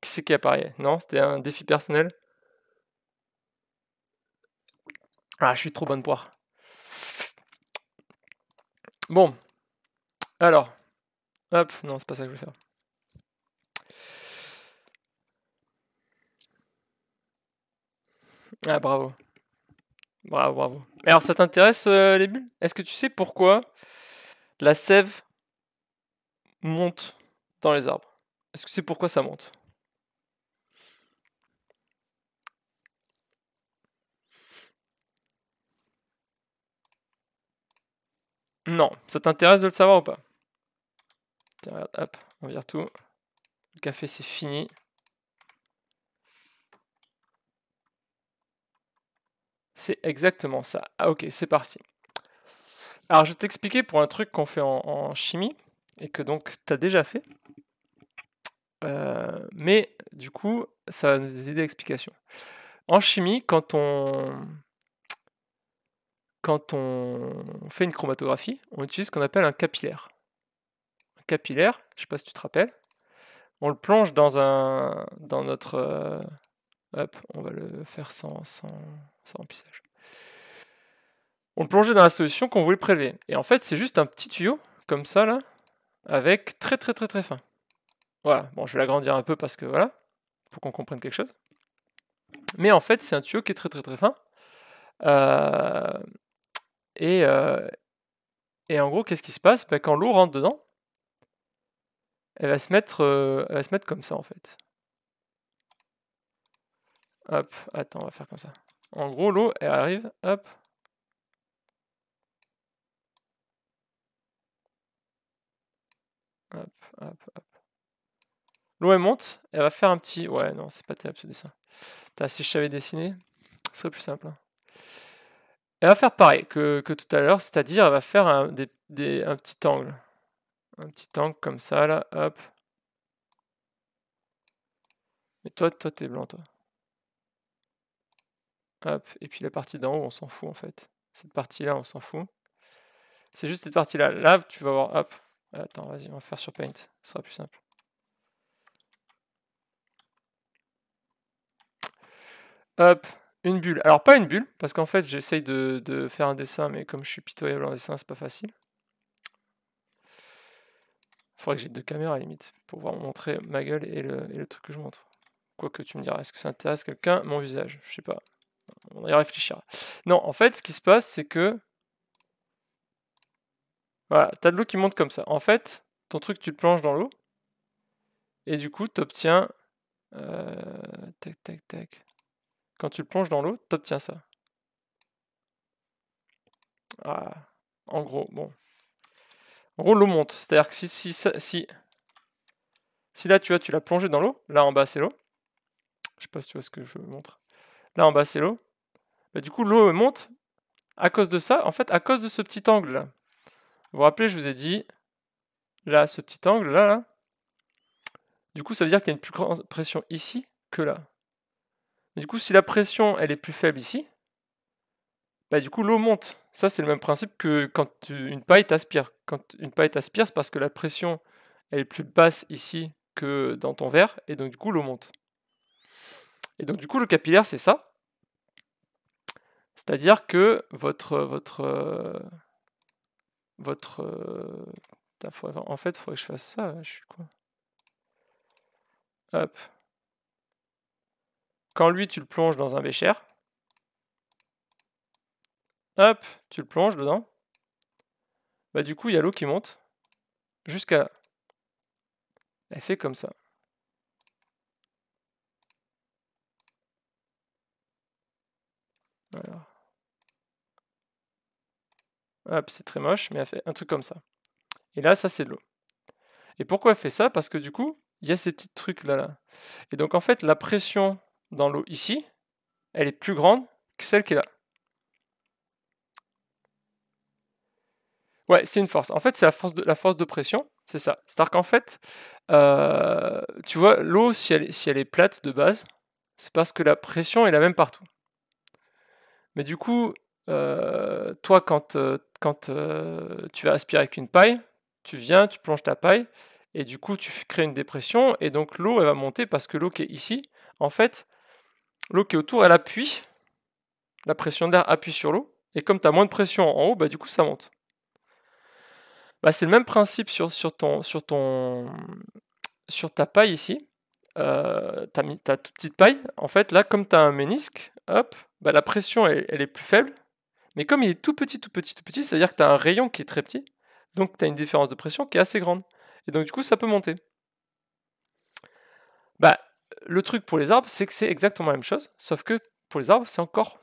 Qui c'est qui apparaît Non, c'était un défi personnel. Ah, je suis trop bonne poire. Bon. Alors. Hop, non, c'est pas ça que je vais faire. Ah, bravo. Bravo, bravo. Alors, ça t'intéresse, euh, les bulles Est-ce que tu sais pourquoi la sève monte dans les arbres Est-ce que c'est pourquoi ça monte Non. Ça t'intéresse de le savoir ou pas Tiens, regarde, hop, on vire tout. Le café, c'est fini. C'est exactement ça. Ah ok, c'est parti. Alors je vais t'expliquer pour un truc qu'on fait en, chimie et que donc tu as déjà fait. Euh, mais du coup, ça va nous aider à l'explication. En chimie, quand on, quand on fait une chromatographie, on utilise ce qu'on appelle un capillaire. Un capillaire, je ne sais pas si tu te rappelles, on le plonge dans un dans notre euh, hop, on va le faire sans sans, sans remplissage. On le plongeait dans la solution qu'on voulait prélever. Et en fait, c'est juste un petit tuyau comme ça là avec très très très très fin. Voilà, bon, je vais l'agrandir un peu parce que voilà, faut qu'on comprenne quelque chose. Mais en fait, c'est un tuyau qui est très très très fin. Euh, euh, et, en gros, qu'est-ce qui se passe bah, Quand l'eau rentre dedans, elle va, se mettre, euh, se mettre comme ça en fait. Hop, attends, on va faire comme ça. En gros, l'eau, elle arrive, hop. Hop, hop, L'eau, elle monte, elle va faire un petit... Ouais, non, c'est pas terrible ce dessin. As, si je savais dessiner, ce serait plus simple. Hein. Elle va faire pareil que, tout à l'heure, c'est-à-dire elle va faire un, un, petit angle. Un petit angle comme ça, là, hop. Mais toi, toi, t'es blanc, toi. Hop, et puis la partie d'en haut, on s'en fout en fait. Cette partie-là, on s'en fout. C'est juste cette partie-là. Là, tu vas voir, hop. Attends, vas-y, on va faire sur Paint, ce sera plus simple. Hop, une bulle. Alors, pas une bulle, parce qu'en fait, j'essaye de, faire un dessin, mais comme je suis pitoyable en dessin, c'est pas facile. Il faudrait que j'ai deux caméras, à la limite, pour pouvoir montrer ma gueule et le, truc que je montre. Quoi que tu me diras, est-ce que ça intéresse quelqu'un, mon visage Je sais pas. On y réfléchira. Non, en fait, ce qui se passe, c'est que... Voilà, t'as de l'eau qui monte comme ça. En fait, ton truc, tu le plonges dans l'eau. Et du coup, t'obtiens... Euh, tac, tac, tac. Quand tu le plonges dans l'eau, obtiens ça. Ah, en gros, bon. En gros, l'eau monte. C'est-à-dire que si, si, si, là, tu vois, tu l'as plongé dans l'eau, là en bas, c'est l'eau. Je sais pas si tu vois ce que je montre. Là en bas, c'est l'eau. Bah, du coup, l'eau monte à cause de ça, en fait, à cause de ce petit angle là. Vous vous rappelez, je vous ai dit, là, ce petit angle là, là. Du coup, ça veut dire qu'il y a une plus grande pression ici que là du coup, si la pression, elle est plus faible ici, bah du coup, l'eau monte. Ça, c'est le même principe que quand une paille t'aspire. Quand une paille t'aspire, c'est parce que la pression, elle est plus basse ici que dans ton verre, et donc du coup, l'eau monte. Et donc du coup, le capillaire, c'est ça. C'est-à-dire que votre... votre votre... Euh, en fait, il faudrait que je fasse ça. Je suis quoi Hop. Quand lui, tu le plonges dans un bécher, hop, tu le plonges dedans, bah du coup, il y a l'eau qui monte jusqu'à... Elle fait comme ça. Voilà. Hop, c'est très moche, mais elle fait un truc comme ça. Et là, ça, c'est de l'eau. Et pourquoi elle fait ça Parce que du coup, il y a ces petits trucs là, là. Et donc, en fait, la pression dans l'eau ici, elle est plus grande que celle qui est là. Ouais, c'est une force. En fait, c'est la force de, la force de pression, c'est ça. C'est-à-dire qu'en fait, euh, tu vois, l'eau, si elle, est plate de base, c'est parce que la pression est la même partout. Mais du coup, euh, toi, quand, euh, quand tu vas aspirer avec une paille, tu viens, tu plonges ta paille, et du coup, tu crées une dépression, et donc l'eau, elle va monter parce que l'eau qui est ici, en fait, l'eau qui est autour, elle appuie. La pression d'air appuie sur l'eau. Et comme tu as moins de pression en haut, bah, du coup, ça monte. Bah, c'est le même principe sur, sur, ton, sur, ton, sur ta paille ici. Euh, ta toute petite paille. En fait, là, comme tu as un ménisque, hop, bah, la pression, elle, est plus faible. Mais comme il est tout petit, tout petit, tout petit, ça veut dire que tu as un rayon qui est très petit. Donc, tu as une différence de pression qui est assez grande. Et donc, du coup, ça peut monter. Bah, le truc pour les arbres, c'est que c'est exactement la même chose, sauf que pour les arbres, c'est encore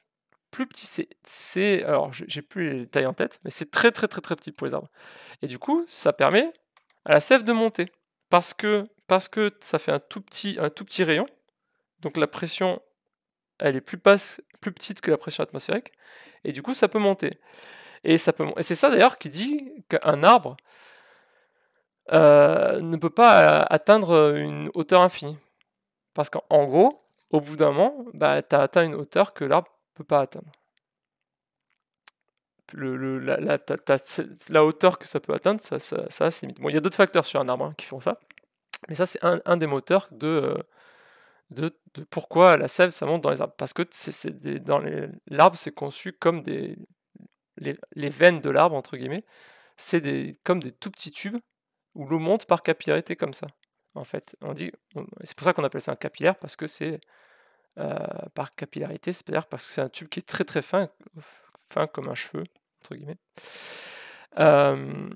plus petit. C'est, alors, j'ai plus les tailles en tête, mais c'est très très très très petit pour les arbres. Et du coup, ça permet à la sève de monter parce que parce que ça fait un tout petit un tout petit rayon. Donc la pression, elle est plus plus petite que la pression atmosphérique, et du coup, ça peut monter. Et ça peut, c'est ça d'ailleurs qui dit qu'un arbre euh, ne peut pas euh, atteindre une hauteur infinie parce qu'en gros, au bout d'un moment, bah, tu as atteint une hauteur que l'arbre ne peut pas atteindre. Le, la, hauteur que ça peut atteindre, ça, ça, c'est il y a d'autres facteurs sur un arbre hein, qui font ça. Mais ça, c'est un, des moteurs euh, de, pourquoi la sève, ça monte dans les arbres. Parce que l'arbre, c'est conçu comme des... Les, veines de l'arbre, entre guillemets, c'est des, comme des tout petits tubes où l'eau monte par capillarité comme ça. En fait, on dit, c'est pour ça qu'on appelle ça un capillaire parce que c'est euh, par capillarité, c'est-à-dire parce que c'est un tube qui est très très fin, fin comme un cheveu entre guillemets. Euh,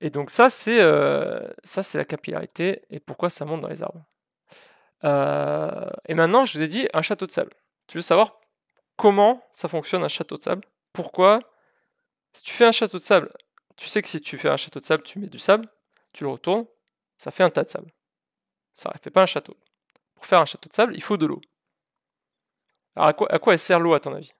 et donc ça c'est euh, ça c'est la capillarité et pourquoi ça monte dans les arbres. et maintenant je vous ai dit un château de sable. Tu veux savoir comment ça fonctionne un château de sable Pourquoi Si tu fais un château de sable, tu sais que si tu fais un château de sable, tu mets du sable, tu le retournes, ça fait un tas de sable. Ça ne fait pas un château. Pour faire un château de sable, il faut de l'eau. Alors à quoi, sert l'eau à ton avis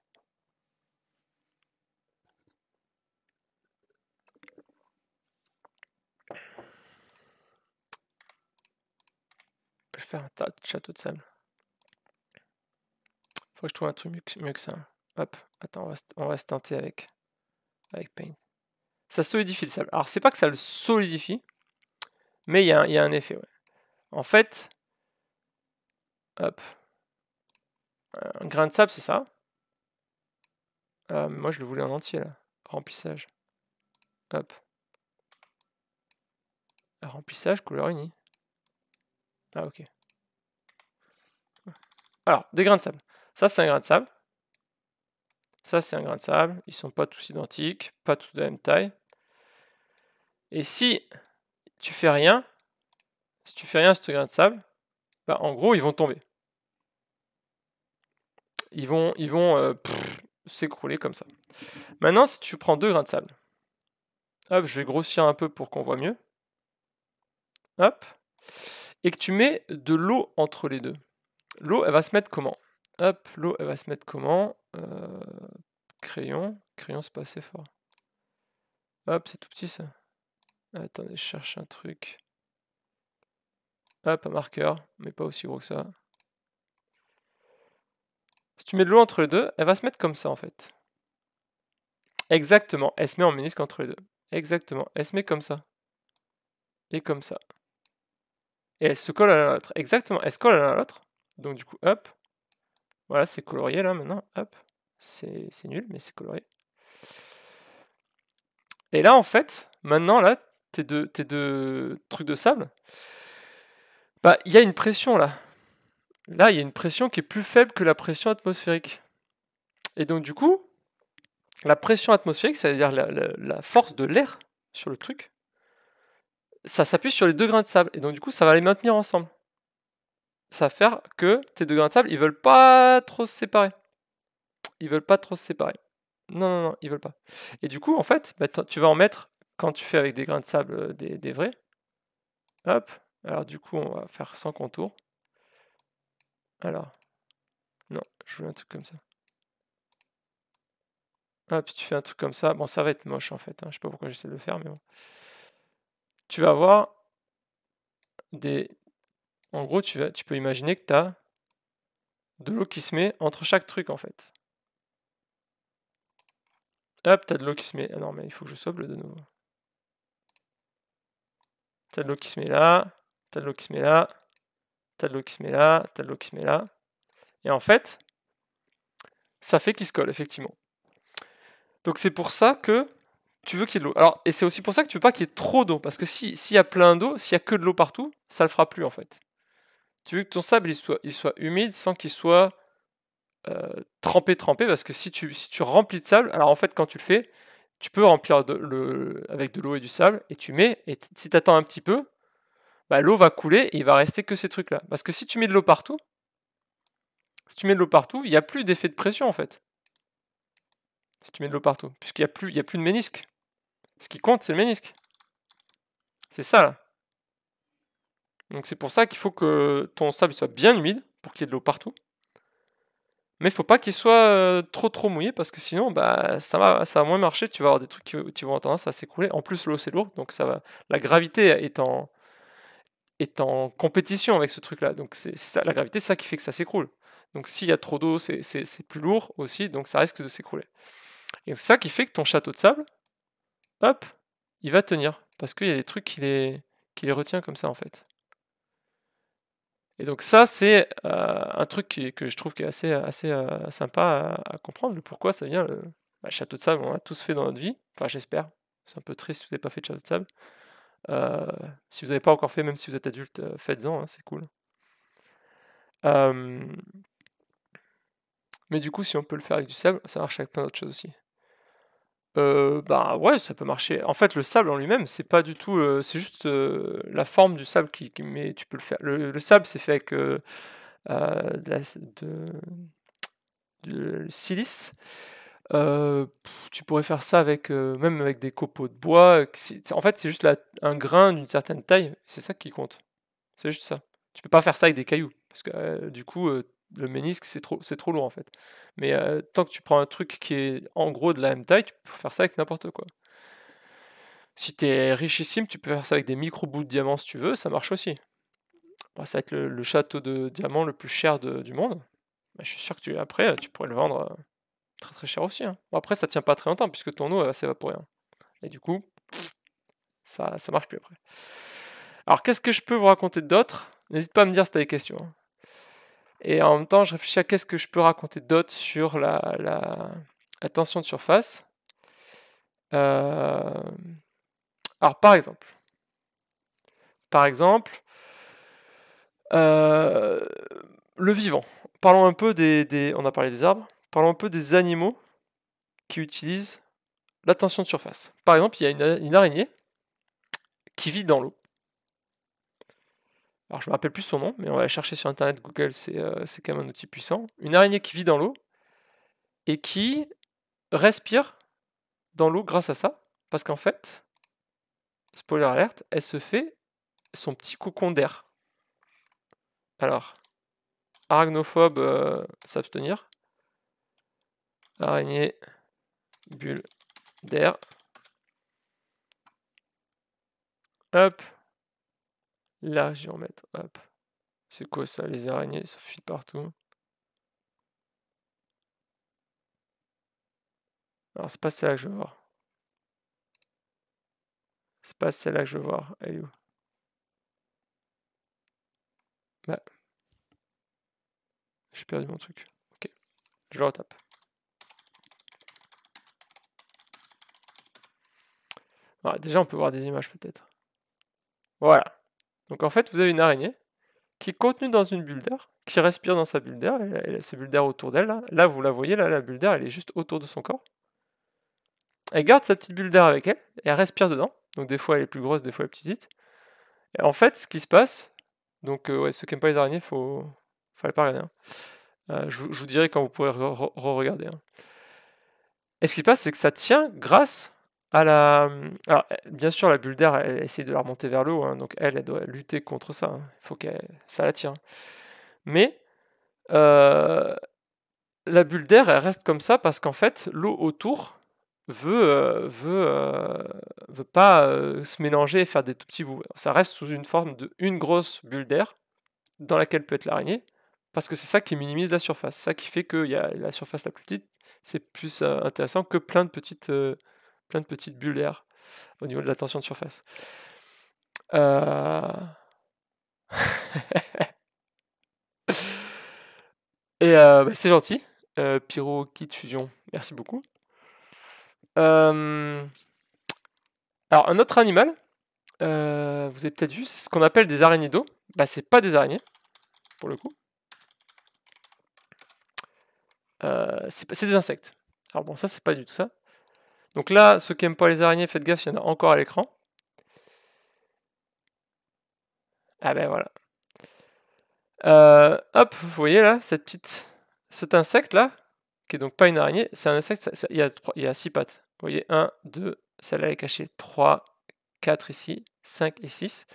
Je vais faire un tas de châteaux de sable. Faut que je trouve un truc mieux que, ça. Hop, attends, on va, on se tenter avec, avec Paint. Ça solidifie le sable. Alors c'est pas que ça le solidifie, mais il y, y, a un effet, ouais. En fait, hop, un grain de sable, c'est ça. Euh, moi, je le voulais en entier, là. Remplissage. Hop. Remplissage, couleur unie. Ah, ok. Alors, des grains de sable. Ça, c'est un grain de sable. Ça, c'est un grain de sable. Ils sont pas tous identiques, pas tous de la même taille. Et si tu fais rien, si tu fais rien sur ce grain de sable, bah, en gros, ils vont tomber. Ils vont, ils vont euh, s'écrouler comme ça. Maintenant, si tu prends deux grains de sable, hop, je vais grossir un peu pour qu'on voit mieux. Hop. Et que tu mets de l'eau entre les deux. L'eau, elle va se mettre comment Hop, l'eau, elle va se mettre comment euh, Crayon. Crayon, c'est pas assez fort. Hop, c'est tout petit ça. Attendez, je cherche un truc. Hop, un marqueur, mais pas aussi gros que ça. Si tu mets de l'eau entre les deux, elle va se mettre comme ça en fait. Exactement, elle se met en minuscule entre les deux. Exactement, elle se met comme ça. Et comme ça. Et elle se colle à l'autre. Exactement, elle se colle à l'autre. Donc du coup, hop. Voilà, c'est colorié là maintenant. Hop. C'est nul, mais c'est colorié. Et là, en fait, maintenant, là, tes deux, tes deux trucs de sable, bah, il y a une pression là. Là, il y a une pression qui est plus faible que la pression atmosphérique. Et donc, du coup, la pression atmosphérique, c'est-à-dire la, force de l'air sur le truc, ça s'appuie sur les deux grains de sable. Et donc, du coup, ça va les maintenir ensemble. Ça va faire que tes deux grains de sable, ils veulent pas trop se séparer. Ils veulent pas trop se séparer. Non, non, non, ils veulent pas. Et du coup, en fait, bah, tu vas en mettre, quand tu fais avec des grains de sable, euh, des vrais, hop, alors du coup, on va faire sans contour. Alors, non, je voulais un truc comme ça. Ah, puis tu fais un truc comme ça. Bon, ça va être moche en fait. Hein. Je sais pas pourquoi j'essaie de le faire, mais bon. Tu vas avoir des. En gros, tu, vas... tu peux imaginer que tu as de l'eau qui se met entre chaque truc en fait. Hop, t'as de l'eau qui se met. Ah non, mais il faut que je soble de nouveau. T'as de l'eau qui se met là t'as de l'eau qui se met là, t'as de l'eau qui se met là, t'as de l'eau qui se met là. Et en fait, ça fait qu'il se colle, effectivement. Donc c'est pour ça que tu veux qu'il y ait de l'eau. Alors, et c'est aussi pour ça que tu veux pas qu'il y ait trop d'eau, parce que s'il y a plein d'eau, s'il y a que de l'eau partout, ça le fera plus en fait. Tu veux que ton sable il soit, il soit humide sans qu'il soit euh, trempé, trempé, parce que si tu, remplis de sable, alors en fait quand tu le fais, tu peux remplir avec de l'eau et du sable, et tu mets, et si tu attends un petit peu, bah, l'eau va couler et il va rester que ces trucs-là. Parce que si tu mets de l'eau partout, si tu mets de l'eau partout, il n'y a plus d'effet de pression en fait. Si tu mets de l'eau partout, puisqu'il n'y a, plus, il y a plus de ménisque. Ce qui compte, c'est le ménisque. C'est ça là. Donc c'est pour ça qu'il faut que ton sable soit bien humide pour qu'il y ait de l'eau partout. Mais il faut pas qu'il soit euh, trop trop mouillé parce que sinon bah ça va ça va moins marcher, tu vas avoir des trucs qui, vont avoir tendance à s'écouler. En plus l'eau c'est lourd, donc ça va la gravité est en est en compétition avec ce truc-là. Donc c'est la gravité, c'est ça qui fait que ça s'écroule. Donc s'il y a trop d'eau, c'est plus lourd aussi, donc ça risque de s'écrouler. Et c'est ça qui fait que ton château de sable, hop, il va tenir. Parce qu'il y a des trucs qui les, qui retient comme ça en fait. Et donc ça, c'est euh, un truc que je trouve qui est assez, euh, sympa à, comprendre, le pourquoi ça vient. Le, bah, château de sable, on a tous fait dans notre vie. Enfin, j'espère. C'est un peu triste si vous n'avez pas fait de château de sable. Euh, si vous n'avez pas encore fait, même si vous êtes adulte, euh, faites-en, hein, c'est cool. Mais du coup, si on peut le faire avec du sable, ça marche avec plein d'autres choses aussi. Euh, bah ouais, ça peut marcher. En fait, le sable en lui-même, c'est pas du tout. c'est juste la forme du sable qui, Mais tu peux le faire. Le, sable, c'est fait avec de, la, de, de, de silice. Euh, tu pourrais faire ça avec euh, même avec des copeaux de bois. Euh, en fait, c'est juste un grain d'une certaine taille. C'est ça qui compte. C'est juste ça. Tu peux pas faire ça avec des cailloux parce que du coup, le ménisque c'est trop c'est trop lourd en fait. Mais tant que tu prends un truc qui est en gros de la même taille, tu peux faire ça avec n'importe quoi. Si tu es richissime, tu peux faire ça avec des micro bouts de diamants si tu veux. Ça marche aussi. Bah, ça va être le, château de diamants le plus cher du monde. Bah, je suis sûr que après tu pourrais le vendre très très cher aussi. Hein. après, ça tient pas très longtemps puisque ton eau va s'évaporer. Hein. Et du coup, ça, ça marche plus après. Alors, qu'est-ce que je peux vous raconter d'autre N'hésite pas à me dire si tu as des questions. Hein. Et en même temps, je réfléchis à qu'est-ce que je peux raconter d'autre sur la, la, tension de surface. Euh, alors, par exemple, par exemple, euh, le vivant. Parlons un peu des, des... On a parlé des arbres. Parlons un peu des animaux qui utilisent la tension de surface. Par exemple, il y a une, araignée qui vit dans l'eau. Alors je me rappelle plus son nom, mais on va la chercher sur internet, Google, euh, c'est quand même un outil puissant. Une araignée qui vit dans l'eau et qui respire dans l'eau grâce à ça, parce qu'en fait, spoiler alert, elle se fait son petit cocon d'air. Alors, arachnophobe, s'abstenir. Euh, Araignée, bulle d'air. Hop. Là, je vais en mettre. Hop. C'est quoi ça, les araignées Ça fuit partout. Alors, c'est pas celle-là que je veux voir. C'est pas celle-là que je veux voir. Elle est où Bah. J'ai perdu mon truc. Ok. Je retape. déjà, on peut voir des images peut-être. Voilà. Donc en fait, vous avez une araignée qui est contenue dans une bulle d'air, qui respire dans sa bulle d'air, et, a ses bulles d'air autour d'elle. Là. vous la voyez, là, la bulle d'air, elle est juste autour de son corps. Elle garde sa petite bulle d'air avec elle, et elle respire dedans. Donc des fois, elle est plus grosse, des fois, elle est petite. Et en fait, ce qui se passe, donc euh, ouais, ceux qui n'aiment pas les araignées, il faut... fallait pas regarder. Hein. Euh, je, vous dirai quand vous pourrez re-regarder. Hein. Et ce qui se passe, c'est que ça tient grâce alors, bien sûr, la bulle d'air, elle, essaie de la remonter vers l'eau hein, donc elle, elle doit lutter contre ça. Hein. Il faut que ça la tire. Hein. Mais euh, la bulle d'air, elle reste comme ça parce qu'en fait, l'eau autour veut, euh, veut, euh, veut pas se mélanger et faire des tout petits bouts. Ça reste sous une forme de une grosse bulle d'air dans laquelle peut être l'araignée, parce que c'est ça qui minimise la surface. Ça qui fait que y la surface la plus petite, c'est plus intéressant que plein de petites plein de petites bulles d'air au niveau de la tension de surface. Euh. [laughs] Et euh, bah, c'est gentil. Euh, Pyro Kit Fusion, merci beaucoup. Alors, un autre animal, vous avez peut-être vu, ce qu'on appelle des araignées d'eau. Bah, c'est pas des araignées, pour le coup. c'est des insectes. Alors, bon, ça, c'est pas du tout ça. Donc là, ceux qui n'aiment pas les araignées, faites gaffe, il y en a encore à l'écran. Ah ben voilà. Euh, hop, vous voyez là, cette petite, cet insecte là, qui est donc pas une araignée, c'est un insecte, il, y a six pattes. Vous voyez, 1, 2, celle-là est cachée, 3, 4 ici, 5 et 6.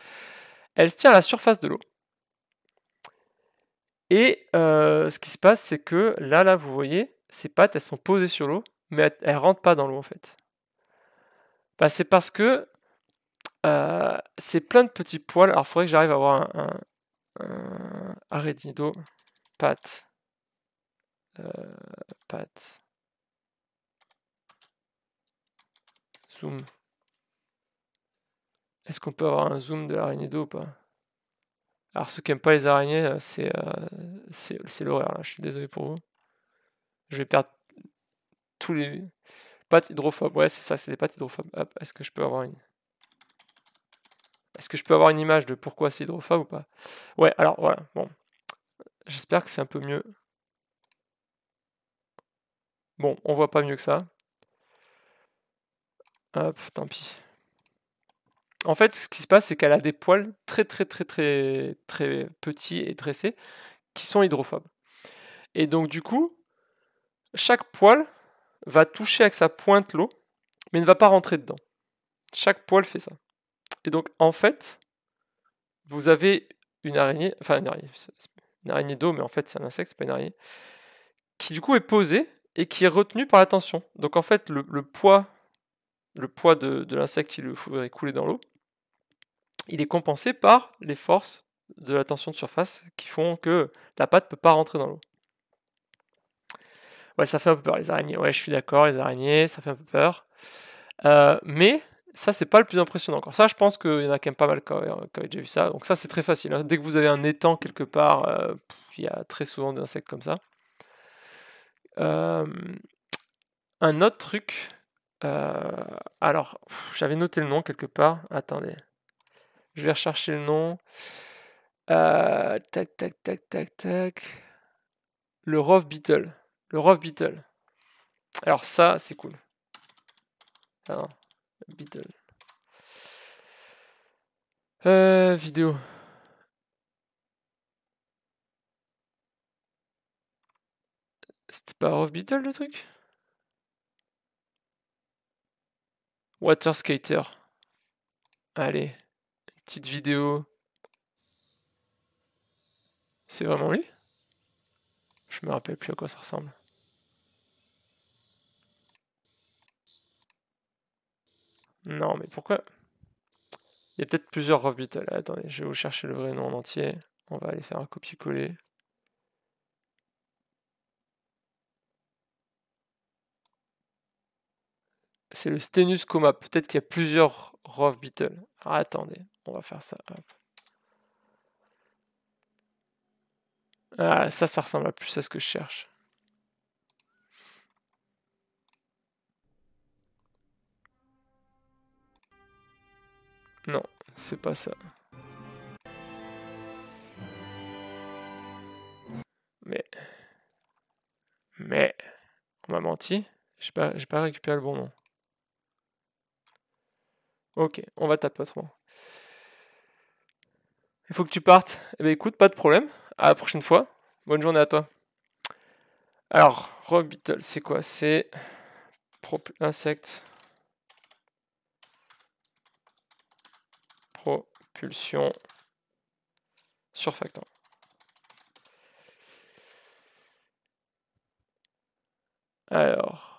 Elle se tient à la surface de l'eau. Et euh, ce qui se passe, c'est que là, là, vous voyez, ces pattes, elles sont posées sur l'eau, mais elle, rentre pas dans l'eau en fait. Bah, c'est parce que euh, c'est plein de petits poils. Alors, il faudrait que j'arrive à avoir un, araignée d'eau. Pâte. Zoom. Est-ce qu'on peut avoir un zoom de l'araignée d'eau ou pas Alors ceux qui n'aiment pas les araignées, euh, c'est euh, l'horaire je suis désolé pour vous. Je vais perdre les. pâtes hydrophobes. ouais, c'est ça, c'est des pâtes hydrophobes. est-ce que je peux avoir une. Est-ce que je peux avoir une image de pourquoi c'est hydrophobe ou pas Ouais, alors voilà, bon. J'espère que c'est un peu mieux. Bon, on voit pas mieux que ça. Hop, tant pis. En fait, ce qui se passe, c'est qu'elle a des poils très très très très très petits et dressés qui sont hydrophobes. Et donc du coup, chaque poil va toucher avec sa pointe l'eau, mais ne va pas rentrer dedans. Chaque poil fait ça. Et donc, en fait, vous avez une araignée, enfin une araignée, d'eau, mais en fait c'est un insecte, c'est pas une araignée, qui du coup est posée et qui est retenue par la tension. Donc en fait, le, poids, le poids de, l'insecte qui le ferait couler dans l'eau, il est compensé par les forces de la tension de surface qui font que la pâte ne peut pas rentrer dans l'eau. Ouais, ça fait un peu peur les araignées. Ouais, je suis d'accord, les araignées, ça fait un peu peur. Euh, mais ça, c'est pas le plus impressionnant encore. Ça, je pense qu'il y en a quand même pas mal qui avaient déjà vu ça. Donc ça, c'est très facile. Hein. Dès que vous avez un étang quelque part, euh, il y a très souvent des insectes comme ça. Euh, un autre truc. alors, j'avais noté le nom quelque part. Attendez. Je vais rechercher le nom. tac, tac, tac, tac, tac. Le Rove Beetle. Le Rov Beetle. Alors ça, c'est cool. Ah Beetle. Euh, vidéo. C'était pas Rov Beetle le truc Water Skater. Allez, petite vidéo. C'est vraiment lui je me rappelle plus à quoi ça ressemble. Non, mais pourquoi Il y a peut-être plusieurs Rob Beatles. Attendez, je vais vous chercher le vrai nom en entier. On va aller faire un copier-coller. C'est le Stenus Coma. Peut-être qu'il y a plusieurs Rov Beatles. Ah, attendez, on va faire ça. Ah, ça, ça ressemble à plus à ce que je cherche. Non, c'est pas ça. Mais... Mais... On m'a menti. J'ai pas, j'ai pas récupéré le bon nom. Ok, on va taper autrement. Il faut que tu partes. Eh bien écoute, pas de problème. À la prochaine fois. Bonne journée à toi. Alors, Rob c'est quoi C'est insecte. Propulsion. Surfactant. Alors.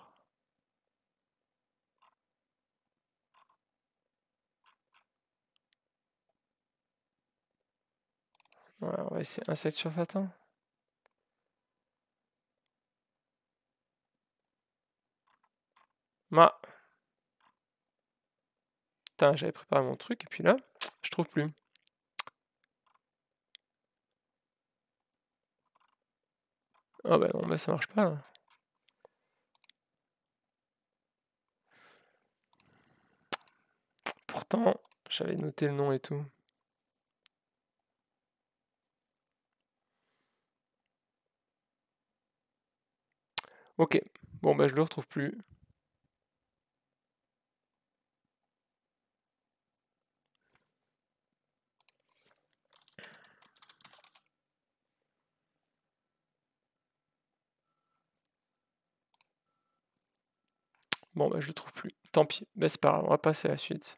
Ouais, on va essayer insecte sur fatin. Ma. Putain, j'avais préparé mon truc et puis là, je trouve plus. Ah bah non, bah ça marche pas. Pourtant, j'avais noté le nom et tout. Ok, bon ben je le retrouve plus. Bon bah je le trouve plus. Tant pis, Ben c'est pas grave, on va passer à la suite.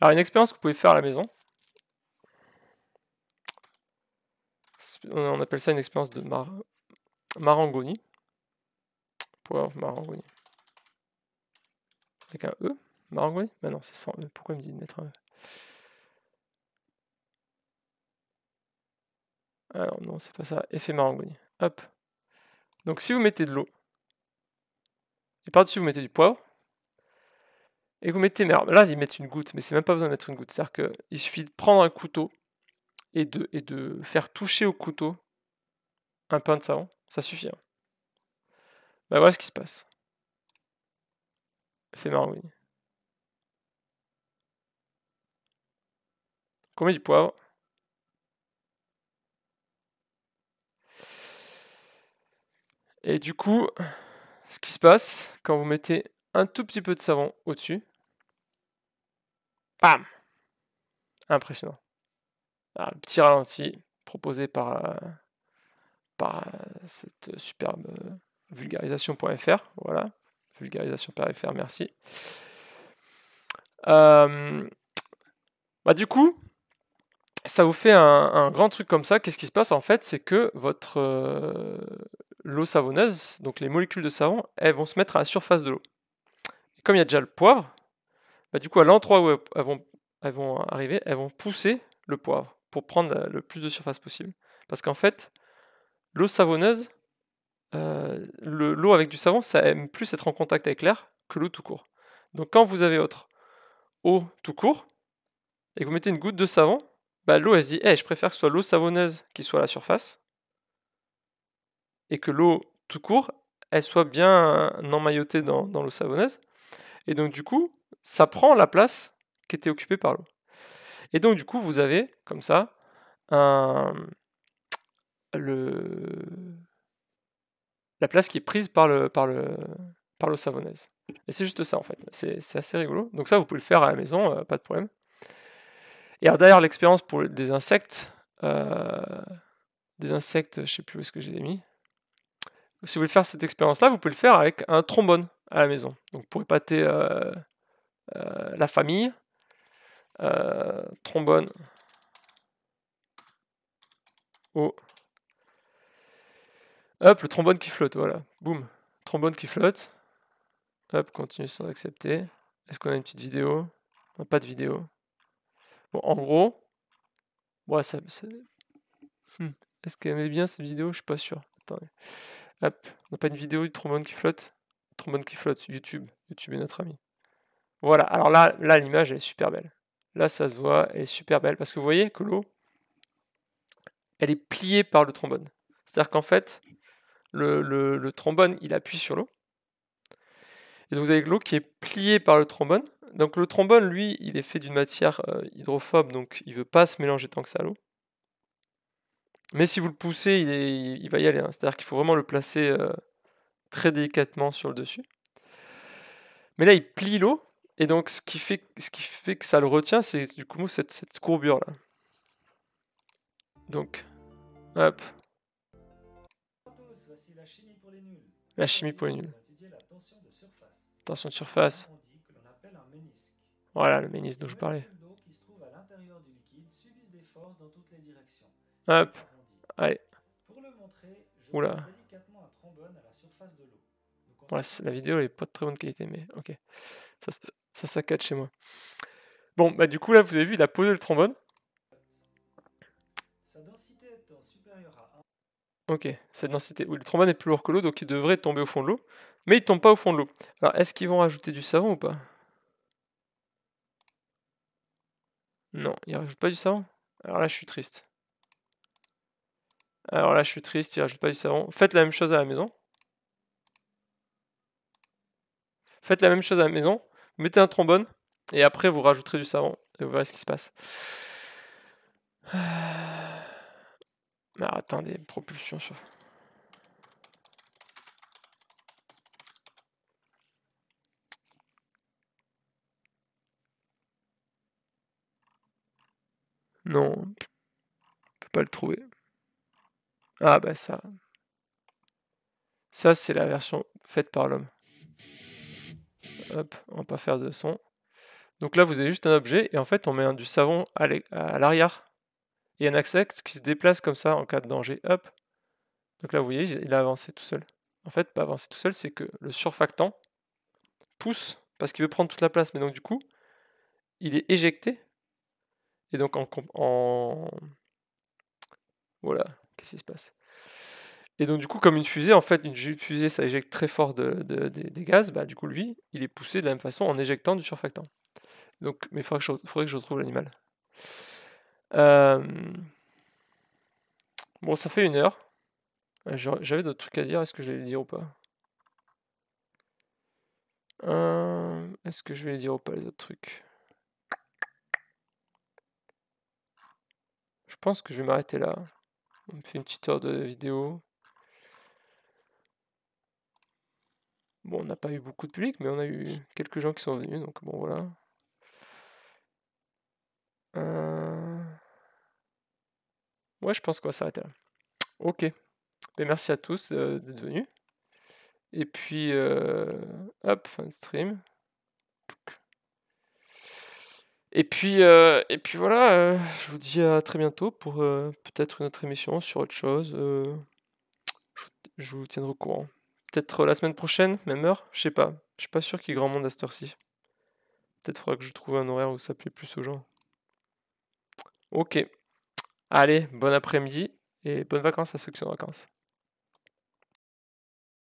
Alors une expérience que vous pouvez faire à la maison, on appelle ça une expérience de Marangoni. poivre Marangoni. Avec un E Marangoni mais bah non, c'est sans e. Pourquoi il me dit de mettre un E Alors non, c'est pas ça. Effet Marangoni. Hop. Donc si vous mettez de l'eau, et par-dessus vous mettez du poivre, et vous mettez... merde là, ils mettent une goutte, mais c'est même pas besoin de mettre une goutte. C'est-à-dire qu'il suffit de prendre un couteau, et de, et de faire toucher au couteau un pain de savon, ça suffit. Hein. Bah, voilà ce qui se passe. Fait Marouille. Combien du poivre Et du coup, ce qui se passe, quand vous mettez un tout petit peu de savon au-dessus, bam Impressionnant un petit ralenti proposé par, euh, par euh, cette superbe euh, vulgarisation.fr. Voilà, vulgarisation.fr, merci. bah du coup, ça vous fait un, grand truc comme ça. Qu'est-ce qui se passe en fait C'est que votre l'eau savonneuse, donc les molécules de savon, elles vont se mettre à la surface de l'eau. et Comme il y a déjà le poivre, bah, du coup à l'endroit où elles elles vont arriver, elles vont pousser le poivre pour prendre le plus de surface possible. Parce qu'en fait, l'eau savonneuse, euh, l'eau avec du savon, ça aime plus être en contact avec l'air que l'eau tout court. Donc quand vous avez autre eau tout court et que vous mettez une goutte de savon, bah, l'eau elle se dit hey, je préfère que ce soit l'eau savonneuse qui soit à la surface et que l'eau tout court elle soit bien emmaillotée dans l'eau savonneuse. Et donc du coup, ça prend la place qui était occupée par l'eau. Et donc, du coup, vous avez comme ça le, la place qui est prise par le, par le, par l'eau savonnaise. Et c'est juste ça en fait, c'est assez rigolo. Donc ça vous pouvez le faire à la maison, euh, pas de problème. Et d'ailleurs l'expérience pour des insectes, euh, des insectes, je sais plus où est-ce que j'ai mis. Si vous voulez faire cette expérience-là, vous pouvez le faire avec un trombone à la maison. Donc pour épater euh, la famille, euh, trombone oh. Hop, le trombone qui flotte, voilà. Boum. Trombone qui flotte. Hop, continue sans accepter. Est-ce qu'on a une petite vidéo a Pas de vidéo. Bon, en gros, bon, ça, hmm. est-ce qu'elle aimait bien cette vidéo Je suis pas sûr. Attendez. Hop, on n'a pas une vidéo du trombone qui flotte Trombone qui flotte, YouTube. YouTube est notre ami. Voilà, alors là, là l'image, est super belle. Là, ça se voit, elle est super belle. Parce que vous voyez que l'eau, elle est pliée par le trombone. C'est-à-dire qu'en fait, le, trombone, il appuie sur l'eau. Et donc vous avez l'eau qui est pliée par le trombone. Donc le trombone, lui, il est fait d'une matière euh, hydrophobe, donc il ne veut pas se mélanger tant que ça à l'eau. Mais si vous le poussez, il, il va y aller. Hein. C'est-à-dire qu'il faut vraiment le placer euh, très délicatement sur le dessus. Mais là, il plie l'eau, et donc, ce qui fait, ce qui fait que ça le retient, c'est du coup cette, courbure-là. Donc, hop. La chimie pour les nuls. Tension de surface. Voilà le ménisque dont je parlais. Hop. Allez. Oula. la, vidéo n'est pas de très bonne qualité, mais ok. Ça, ça saccade chez moi. Bon, bah du coup là, vous avez vu, il a posé le trombone. Sa densité est supérieure à 1. Ok, cette densité. Oui, le trombone est plus lourd que l'eau, donc il devrait tomber au fond de l'eau. Mais il tombe pas au fond de l'eau. Alors, est-ce qu'ils vont rajouter du savon ou pas Non, ils rajoute pas du savon. Alors là, je suis triste. Alors là, je suis triste, ils rajoute pas du savon. Faites la même chose à la maison. Faites la même chose à la maison mettez un trombone, et après vous rajouterez du savon, et vous verrez ce qui se passe. [sighs] Ah, attendez, propulsion sur. Non, peut pas le trouver. Ah bah ça. Ça c'est la version faite par l'homme. Hop, on va pas faire de son. Donc là, vous avez juste un objet, et en fait, on met du savon à l'arrière. Et un axe qui se déplace comme ça en cas de danger. Hop. Donc là, vous voyez, il a avancé tout seul. En fait, pas avancé tout seul, c'est que le surfactant pousse parce qu'il veut prendre toute la place. Mais donc, du coup, il est éjecté. Et donc, en. en... Voilà, qu'est-ce qui se passe et donc, du coup, comme une fusée, en fait, une fusée, ça éjecte très fort des gaz, bah, du coup, lui, il est poussé de la même façon en éjectant du surfactant. Donc, mais il faudrait, que je, retrouve l'animal. Euh, bon, ça fait une heure. Euh, j'avais d'autres trucs à dire, est-ce que je vais les dire ou pas euh, Est-ce que je vais les dire ou pas les autres trucs Je pense que je vais m'arrêter là. On me fait une petite heure de vidéo. Bon, on n'a pas eu beaucoup de public, mais on a eu quelques gens qui sont venus, donc bon, voilà. Euh, ouais, je pense qu'on va s'arrêter là. Ok. Et ben, merci à tous euh, d'être venus. Et puis, euh, hop, fin de stream. Et puis, et puis voilà, je vous dis à très bientôt pour peut-être une autre émission sur autre chose. je vous tiendrai au courant. Peut-être euh, la semaine prochaine, même heure, je sais pas. Je suis pas sûr qu'il y ait grand monde à cette heure-ci. Peut-être faudra que je trouve un horaire où ça plaît plus aux gens. Ok. Allez, bon après-midi et bonnes vacances à ceux qui sont en vacances.